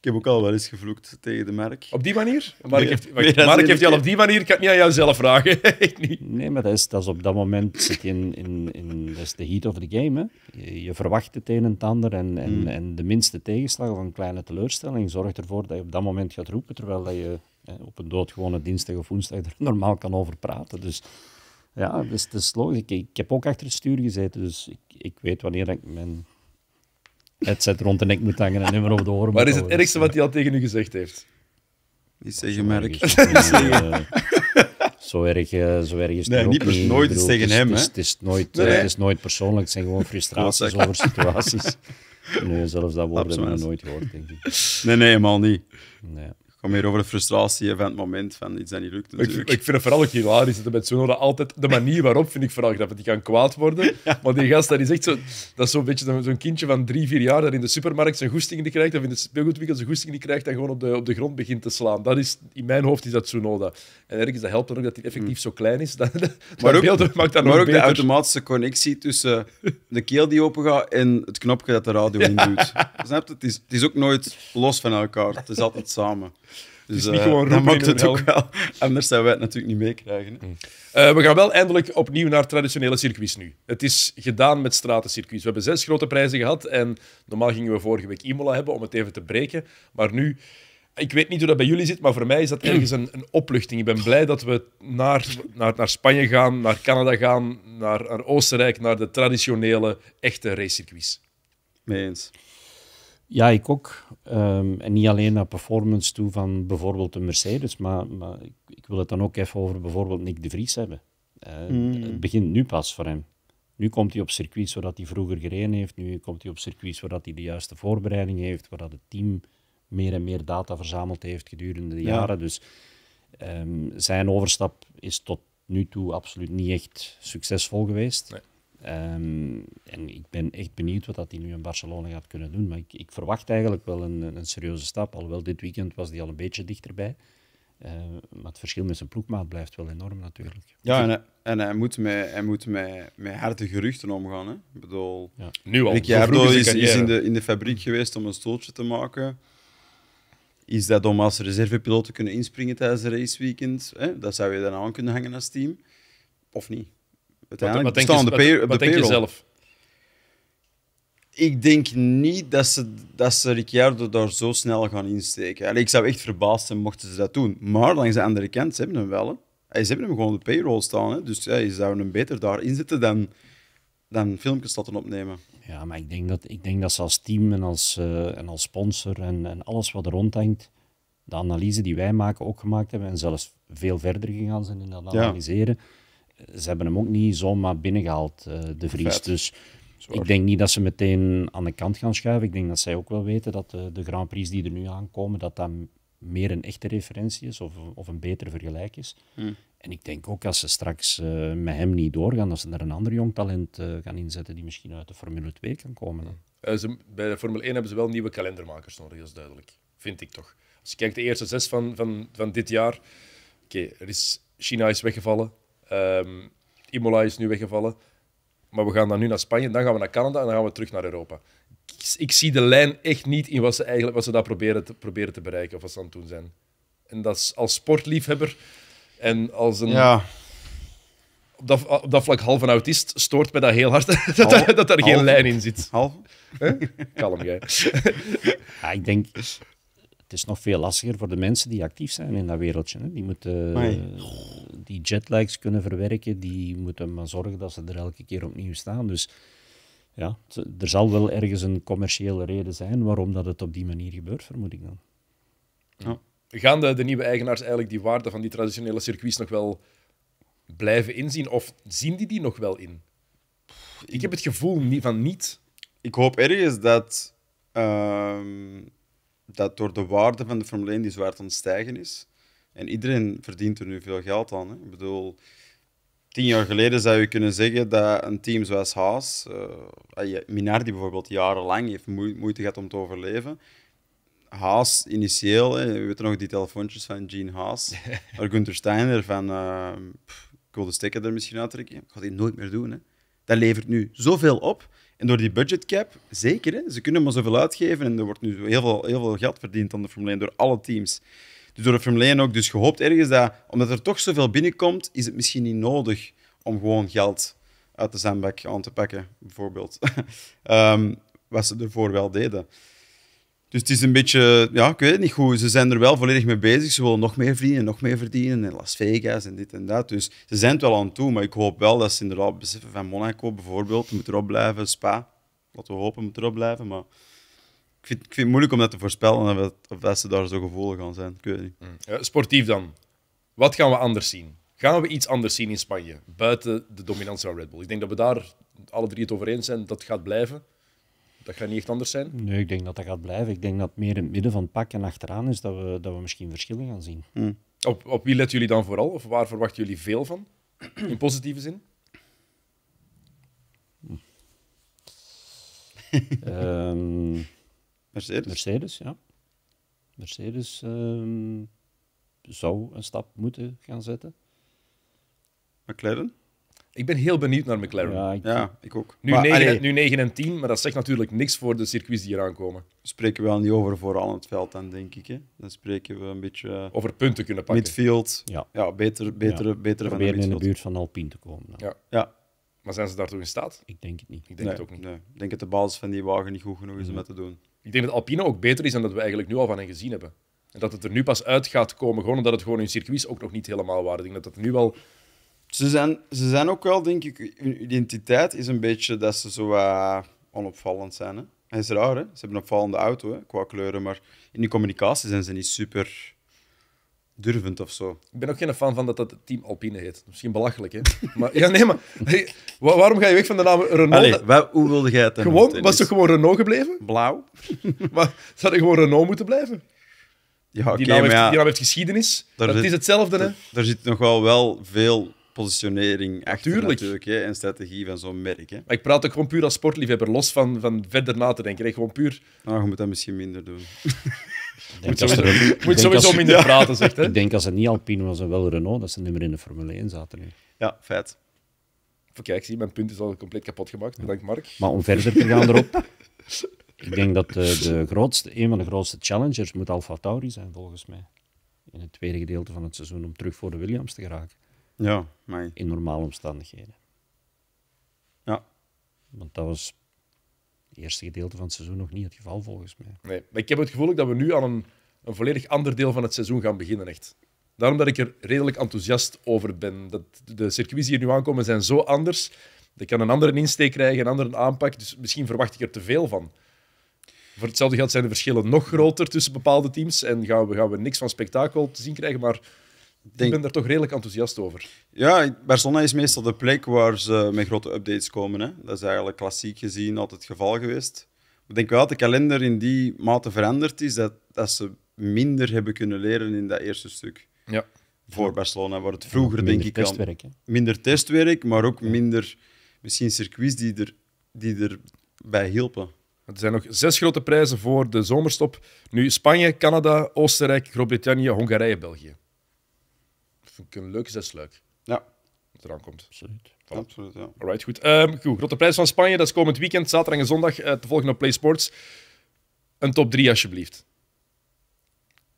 ik heb ook al wel eens gevloekt tegen de merk Op die manier? Mark ik heeft, nee, Mark heeft je al op die manier, ik kan het niet aan jou zelf vragen. [laughs] Nee, maar dat is, dat is op dat moment zit in, in, in dat is de heat of the game. Hè. Je, verwacht het een en ander en, en, hmm. en de minste tegenslag of een kleine teleurstelling zorgt ervoor dat je op dat moment gaat roepen, terwijl dat je hè, op een doodgewone dinsdag of woensdag er [laughs] normaal kan over praten. Dus ja, dat is, dat is logisch. Ik, ik, heb ook achter het stuur gezeten, dus ik, ik weet wanneer ik mijn headset rond de nek moet hangen en nummer op de oren. Wat is het dus, ergste wat eh. hij al tegen u gezegd heeft? Niet tegen Merk. Eh. [laughs] Zo erg, eh, zo erg is het nee, niet. Nee, Nooit tegen hem. Het is, is nooit, het is nooit persoonlijk, het zijn gewoon [laughs] frustraties over [laughs] situaties. Nee, zelfs dat woord hebben we nooit gehoord, denk ik. Nee, nee, helemaal niet. Nee. Kom meer over de frustratie van het moment van iets dat niet lukt. Ik, ik, vind het vooral ook hilarisch. Dat met zo'n altijd de manier waarop vind ik vooral grappig. Die kan kwaad worden. [laughs] Maar die gast dat is echt zo, dat is zo'n beetje zo'n kindje van drie, vier jaar dat in de supermarkt zijn goesting niet krijgt of in de speelgoedwinkel zijn goesting die krijgt en gewoon op de, op de grond begint te slaan. Dat is, in mijn hoofd is dat Tsunoda. En ergens dat helpt dan ook dat hij effectief mm. zo klein is. [laughs] maar ook, maakt maar ook de automatische connectie tussen de keel die open gaat en het knopje dat de radio in doet. Snap je? Het is, het is ook nooit los van elkaar. Het is altijd samen. [laughs] Dus, het is niet eh, gewoon dat maakt het ook wel. Anders zouden wij het natuurlijk niet meekrijgen. Mm. Eh, we gaan wel eindelijk opnieuw naar traditionele circuits nu. Het is gedaan met stratencircuits. We hebben zes grote prijzen gehad. En normaal gingen we vorige week Imola hebben om het even te breken. Maar nu ik weet niet hoe dat bij jullie zit, maar voor mij is dat ergens een, een opluchting. Ik ben blij dat we naar, naar, naar Spanje gaan, naar Canada gaan, naar, naar Oostenrijk, naar de traditionele, echte racecircuits. Mee eens. Ja, ik ook. Ehm, en niet alleen naar performance toe van bijvoorbeeld een Mercedes, maar, maar ik, ik, wil het dan ook even over bijvoorbeeld Nick de Vries hebben. Eh, mm. Het begint nu pas voor hem. Nu komt hij op circuits zodat hij vroeger gereden heeft. Nu komt hij op circuits zodat hij de juiste voorbereiding heeft, waar het team meer en meer data verzameld heeft gedurende de jaren. Dus ehm, zijn overstap is tot nu toe absoluut niet echt succesvol geweest. Nee. Ehm, en ik ben echt benieuwd wat dat hij nu in Barcelona gaat kunnen doen. Maar ik, ik verwacht eigenlijk wel een, een serieuze stap. Alhoewel, dit weekend was hij al een beetje dichterbij. Ehm, maar het verschil met zijn ploegmaat blijft wel enorm natuurlijk. Ja, en, hij, en hij moet, met, hij moet met, met harde geruchten omgaan. Hè? Ik bedoel, ja. nu al. Ricky is, is, in, de, in de fabriek geweest om een stoeltje te maken. Is dat om als reservepiloot te kunnen inspringen tijdens de raceweekend? Dat zou je dan aan kunnen hangen als team. Of niet? Uiteindelijk wat, wat denk, de wat denk je zelf? Ik denk niet dat ze, dat ze Ricciardo daar zo snel gaan insteken. Allee, ik zou echt verbaasd zijn mochten ze dat doen. Maar langs de andere kant, ze hebben hem wel. ze hebben hem gewoon op de payroll staan. Hè. Dus ja, je zou hem beter daar inzetten dan, dan filmpjes laten opnemen. Ja, maar ik denk dat, ik denk dat ze als team en als, eh, en als sponsor en, en alles wat er hangt, de analyse die wij maken ook gemaakt hebben en zelfs veel verder gegaan zijn in dat analyseren ze hebben hem ook niet zomaar binnengehaald, uh, de Vries. Dus ik denk niet dat ze meteen aan de kant gaan schuiven. Ik denk dat zij ook wel weten dat de, de Grand Prix die er nu aankomen, dat dat meer een echte referentie is of, of een betere vergelijk is. Hmm. En ik denk ook als ze straks eh, met hem niet doorgaan, dat ze daar een ander jong talent eh, gaan inzetten die misschien uit de Formule 2 kan komen. Dan. Hmm. ze, bij de Formule 1 hebben ze wel nieuwe kalendermakers nodig, dat is duidelijk. Vind ik toch. Als je kijkt de eerste zes van, van, van dit jaar. Oké, okay, is China is weggevallen. Ehm, Imola is nu weggevallen. Maar we gaan dan nu naar Spanje, dan gaan we naar Canada en dan gaan we terug naar Europa. Ik, zie de lijn echt niet in wat ze, eigenlijk, wat ze daar proberen te, proberen te bereiken of wat ze aan het doen zijn. En dat is als sportliefhebber en als een... Ja. Op dat, vlak half een autist stoort me dat heel hard, [laughs] dat, er daar geen lijn in zit. Half? Huh? Kalm, jij. [laughs] ja, ik denk het is nog veel lastiger voor de mensen die actief zijn in dat wereldje. Hè. Die moeten die jetlags kunnen verwerken, die moeten maar zorgen dat ze er elke keer opnieuw staan. Dus ja, er zal wel ergens een commerciële reden zijn waarom dat het op die manier gebeurt, vermoed ik dan. Ja. Gaan de, de, nieuwe eigenaars eigenlijk die waarde van die traditionele circuits nog wel blijven inzien? Of zien die die nog wel in? Ik heb het gevoel van niet. Ik hoop ergens dat ehm, dat door de waarde van de Formule 1 die zwaar aan het stijgen is. En iedereen verdient er nu veel geld aan. Hè? Ik bedoel, tien jaar geleden zou je kunnen zeggen dat een team zoals Haas, uh, Minardi bijvoorbeeld, jarenlang heeft moeite gehad om te overleven. Haas initieel, hè, we nog die telefoontjes van Gene Haas, maar [laughs] Steiner van uh, ik wil de stekker er misschien uittrekken. Ik ga dit nooit meer doen. Hè. Dat levert nu zoveel op. En door die budgetcap, zeker, hè, ze kunnen maar zoveel uitgeven en er wordt nu heel veel, heel veel geld verdiend aan de Formule door alle teams. Dus door de Formule 1 ook. Dus gehoopt ergens dat, omdat er toch zoveel binnenkomt, is het misschien niet nodig om gewoon geld uit de zandbak aan te pakken, bijvoorbeeld. [laughs] Ehm, wat ze ervoor wel deden. Dus het is een beetje, ja, ik weet niet hoe. Ze zijn er wel volledig mee bezig. Ze willen nog meer verdienen, nog meer verdienen. in Las Vegas en dit en dat. Dus ze zijn het wel aan toe. Maar ik hoop wel dat ze inderdaad beseffen van Monaco bijvoorbeeld. Moet erop blijven. Spa, wat we hopen, moet erop blijven. Maar ik vind, ik vind het moeilijk om dat te voorspellen. Of dat, ze daar zo gevoelig aan zijn. Ik weet het niet. Mm. sportief dan. Wat gaan we anders zien? Gaan we iets anders zien in Spanje? Buiten de dominantie van Red Bull. Ik denk dat we daar alle drie het over eens zijn. Dat gaat blijven dat gaat niet echt anders zijn. Nee, ik denk dat dat gaat blijven. Ik denk dat meer in het midden van het pak en achteraan is dat we, dat we misschien verschillen gaan zien. Hmm. Op, op wie letten jullie dan vooral? Of waar verwachten jullie veel van? In positieve zin? Hm. Ehm, Mercedes? Mercedes, ja. Mercedes ehm, zou een stap moeten gaan zetten. McLaren? Ik ben heel benieuwd naar McLaren. Ja, ik, ook. Nu, 9, nu 9 en 10, maar dat zegt natuurlijk niks voor de circuits die eraan komen. Spreken we al niet over vooral het veld dan, denk ik. Hè? Dan spreken we een beetje... Eh, over punten kunnen pakken. Midfield. Ja, ja beter, beter, van in de buurt van Alpine te komen. Ja. ja. Maar zijn ze daartoe in staat? Ik denk het niet. Ik denk het ook niet. Nee. Ik denk dat de basis van die wagen niet goed genoeg is om mhm. dat te doen. Ik denk dat Alpine ook beter is dan dat we eigenlijk nu al van hen gezien hebben. En dat het er nu pas uit gaat komen, gewoon omdat het gewoon hun circuits ook nog niet helemaal waren. Ik denk dat het nu wel ze zijn, ze zijn ook wel, denk ik, hun identiteit is een beetje dat ze zo onopvallend zijn. Hè? Hij is raar, hè? Ze hebben een opvallende auto hè, qua kleuren, maar in die communicatie zijn ze niet super durvend of zo. Ik ben ook geen fan van dat dat Team Alpine heet. Misschien belachelijk, hè? [laughs] Maar, ja, nee, maar waarom ga je weg van de naam Renault? Allee, hoe wilde jij het dan gewoon, Was toch gewoon Renault gebleven? Blauw. [laughs] maar zou er gewoon Renault moeten blijven? Ja, oké, maar Die naam heeft geschiedenis. Dat is hetzelfde, hè? Daar zit nog wel, wel veel positionering achter natuurlijk, hè, en strategie van zo'n merk. Hè. Maar ik praat ook gewoon puur als sportliefhebber, los van, van verder na te denken. Hè. Gewoon puur... Nou, je moet dat misschien minder doen. Je [laughs] moet, sowieso, [laughs] als, minder praten, zegt hè? Ik denk als het niet Alpine was en wel Renault, dat ze niet meer in de Formule 1 zaten nu. Ja, feit. Even ik zie, mijn punt is al compleet kapot gemaakt. Bedankt, Mark. Maar om verder te gaan erop... [laughs] ik denk dat de, grootste, een van de grootste challengers moet Alfa Tauri zijn, volgens mij. In het tweede gedeelte van het seizoen, om terug voor de Williams te geraken. Ja, maar... In normale omstandigheden. Ja. Want dat was het eerste gedeelte van het seizoen nog niet het geval, volgens mij. Nee, maar ik heb het gevoel dat we nu aan een, een volledig ander deel van het seizoen gaan beginnen, echt. Daarom dat ik er redelijk enthousiast over ben. Dat de circuits die hier nu aankomen zijn zo anders. Ik kan een andere insteek krijgen, een andere aanpak. Dus misschien verwacht ik er te veel van. Voor hetzelfde geld zijn de verschillen nog groter tussen bepaalde teams. En gaan we, gaan we niks van spektakel te zien krijgen. Maar ik ben daar toch redelijk enthousiast over. Ja, Barcelona is meestal de plek waar ze met grote updates komen. Hè. Dat is eigenlijk klassiek gezien altijd het geval geweest. Ik denk wel dat de kalender in die mate veranderd is dat, dat ze minder hebben kunnen leren in dat eerste stuk. Ja. Voor Barcelona, waar het vroeger, denk ik, testwerk, minder testwerk, maar ook minder misschien circuits die, er, die erbij hielpen. Er zijn nog zes grote prijzen voor de zomerstop. Nu Spanje, Canada, Oostenrijk, Groot-Brittannië, Hongarije, België ik een leuk zes leuk. Ja. Dat eraan komt. Absoluut. Voilà. Absoluut, ja. Alright, goed. Ehm, goed. Grote prijs van Spanje, dat is komend weekend, zaterdag en zondag, uh, te volgen op Play Sports. Een top 3 alsjeblieft.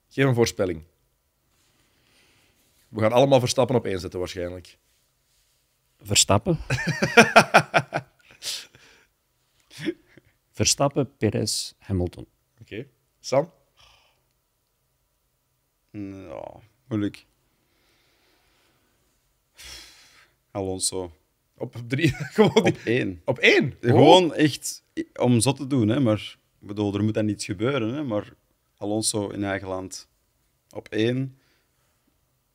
Geef een voorspelling. We gaan allemaal Verstappen op één zetten waarschijnlijk. Verstappen? [laughs] Verstappen, Perez, Hamilton. Oké. Sam? Nou, moeilijk. Alonso. Op drie. [laughs] Gewoon op één. Op één? Gewoon echt om zot te doen, hè. Maar, bedoel, er moet dan iets gebeuren, hè. Maar Alonso in eigen land op één.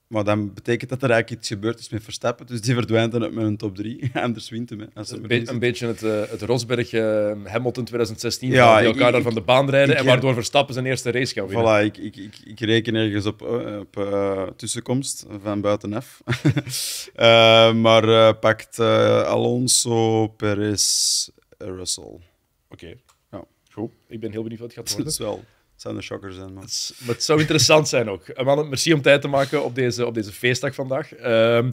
Maar dan betekent dat er eigenlijk iets gebeurd is met Verstappen. Dus die verdwijnt dan uit mijn top 3. Anders [laughs] wint hem. Hè, als een, beetje het, eh, het Rosberg-Hamilton ehm, 2016. die elkaar daar van de baan rijden. en waardoor Verstappen zijn eerste race gaat winnen. Voilà, ik, ik, ik, ik reken ergens op, eh, op eh, tussenkomst van buitenaf. [laughs] maar pakt Alonso, Perez, Russell. Oké. Ja. Goed. Ik ben heel benieuwd wat het gaat [laughs] worden. wel zou de shockers zijn, man. Het, het zou interessant zijn ook. Eh, man, merci om tijd te maken op deze, op deze feestdag vandaag. Ehm,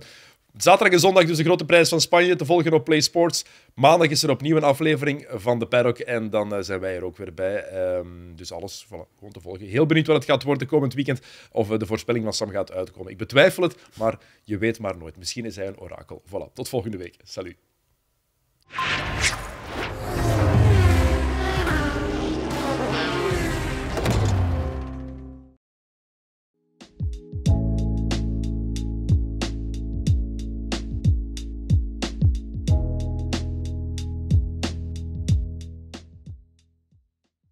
zaterdag en zondag dus de grote prijs van Spanje te volgen op Play Sports. Maandag is er opnieuw een aflevering van de Paddock en dan eh, zijn wij er ook weer bij. Ehm, dus alles voilà, gewoon te volgen. Heel benieuwd wat het gaat worden komend weekend of eh, de voorspelling van Sam gaat uitkomen. Ik betwijfel het, maar je weet maar nooit. Misschien is hij een orakel. Voilà, tot volgende week. Salut.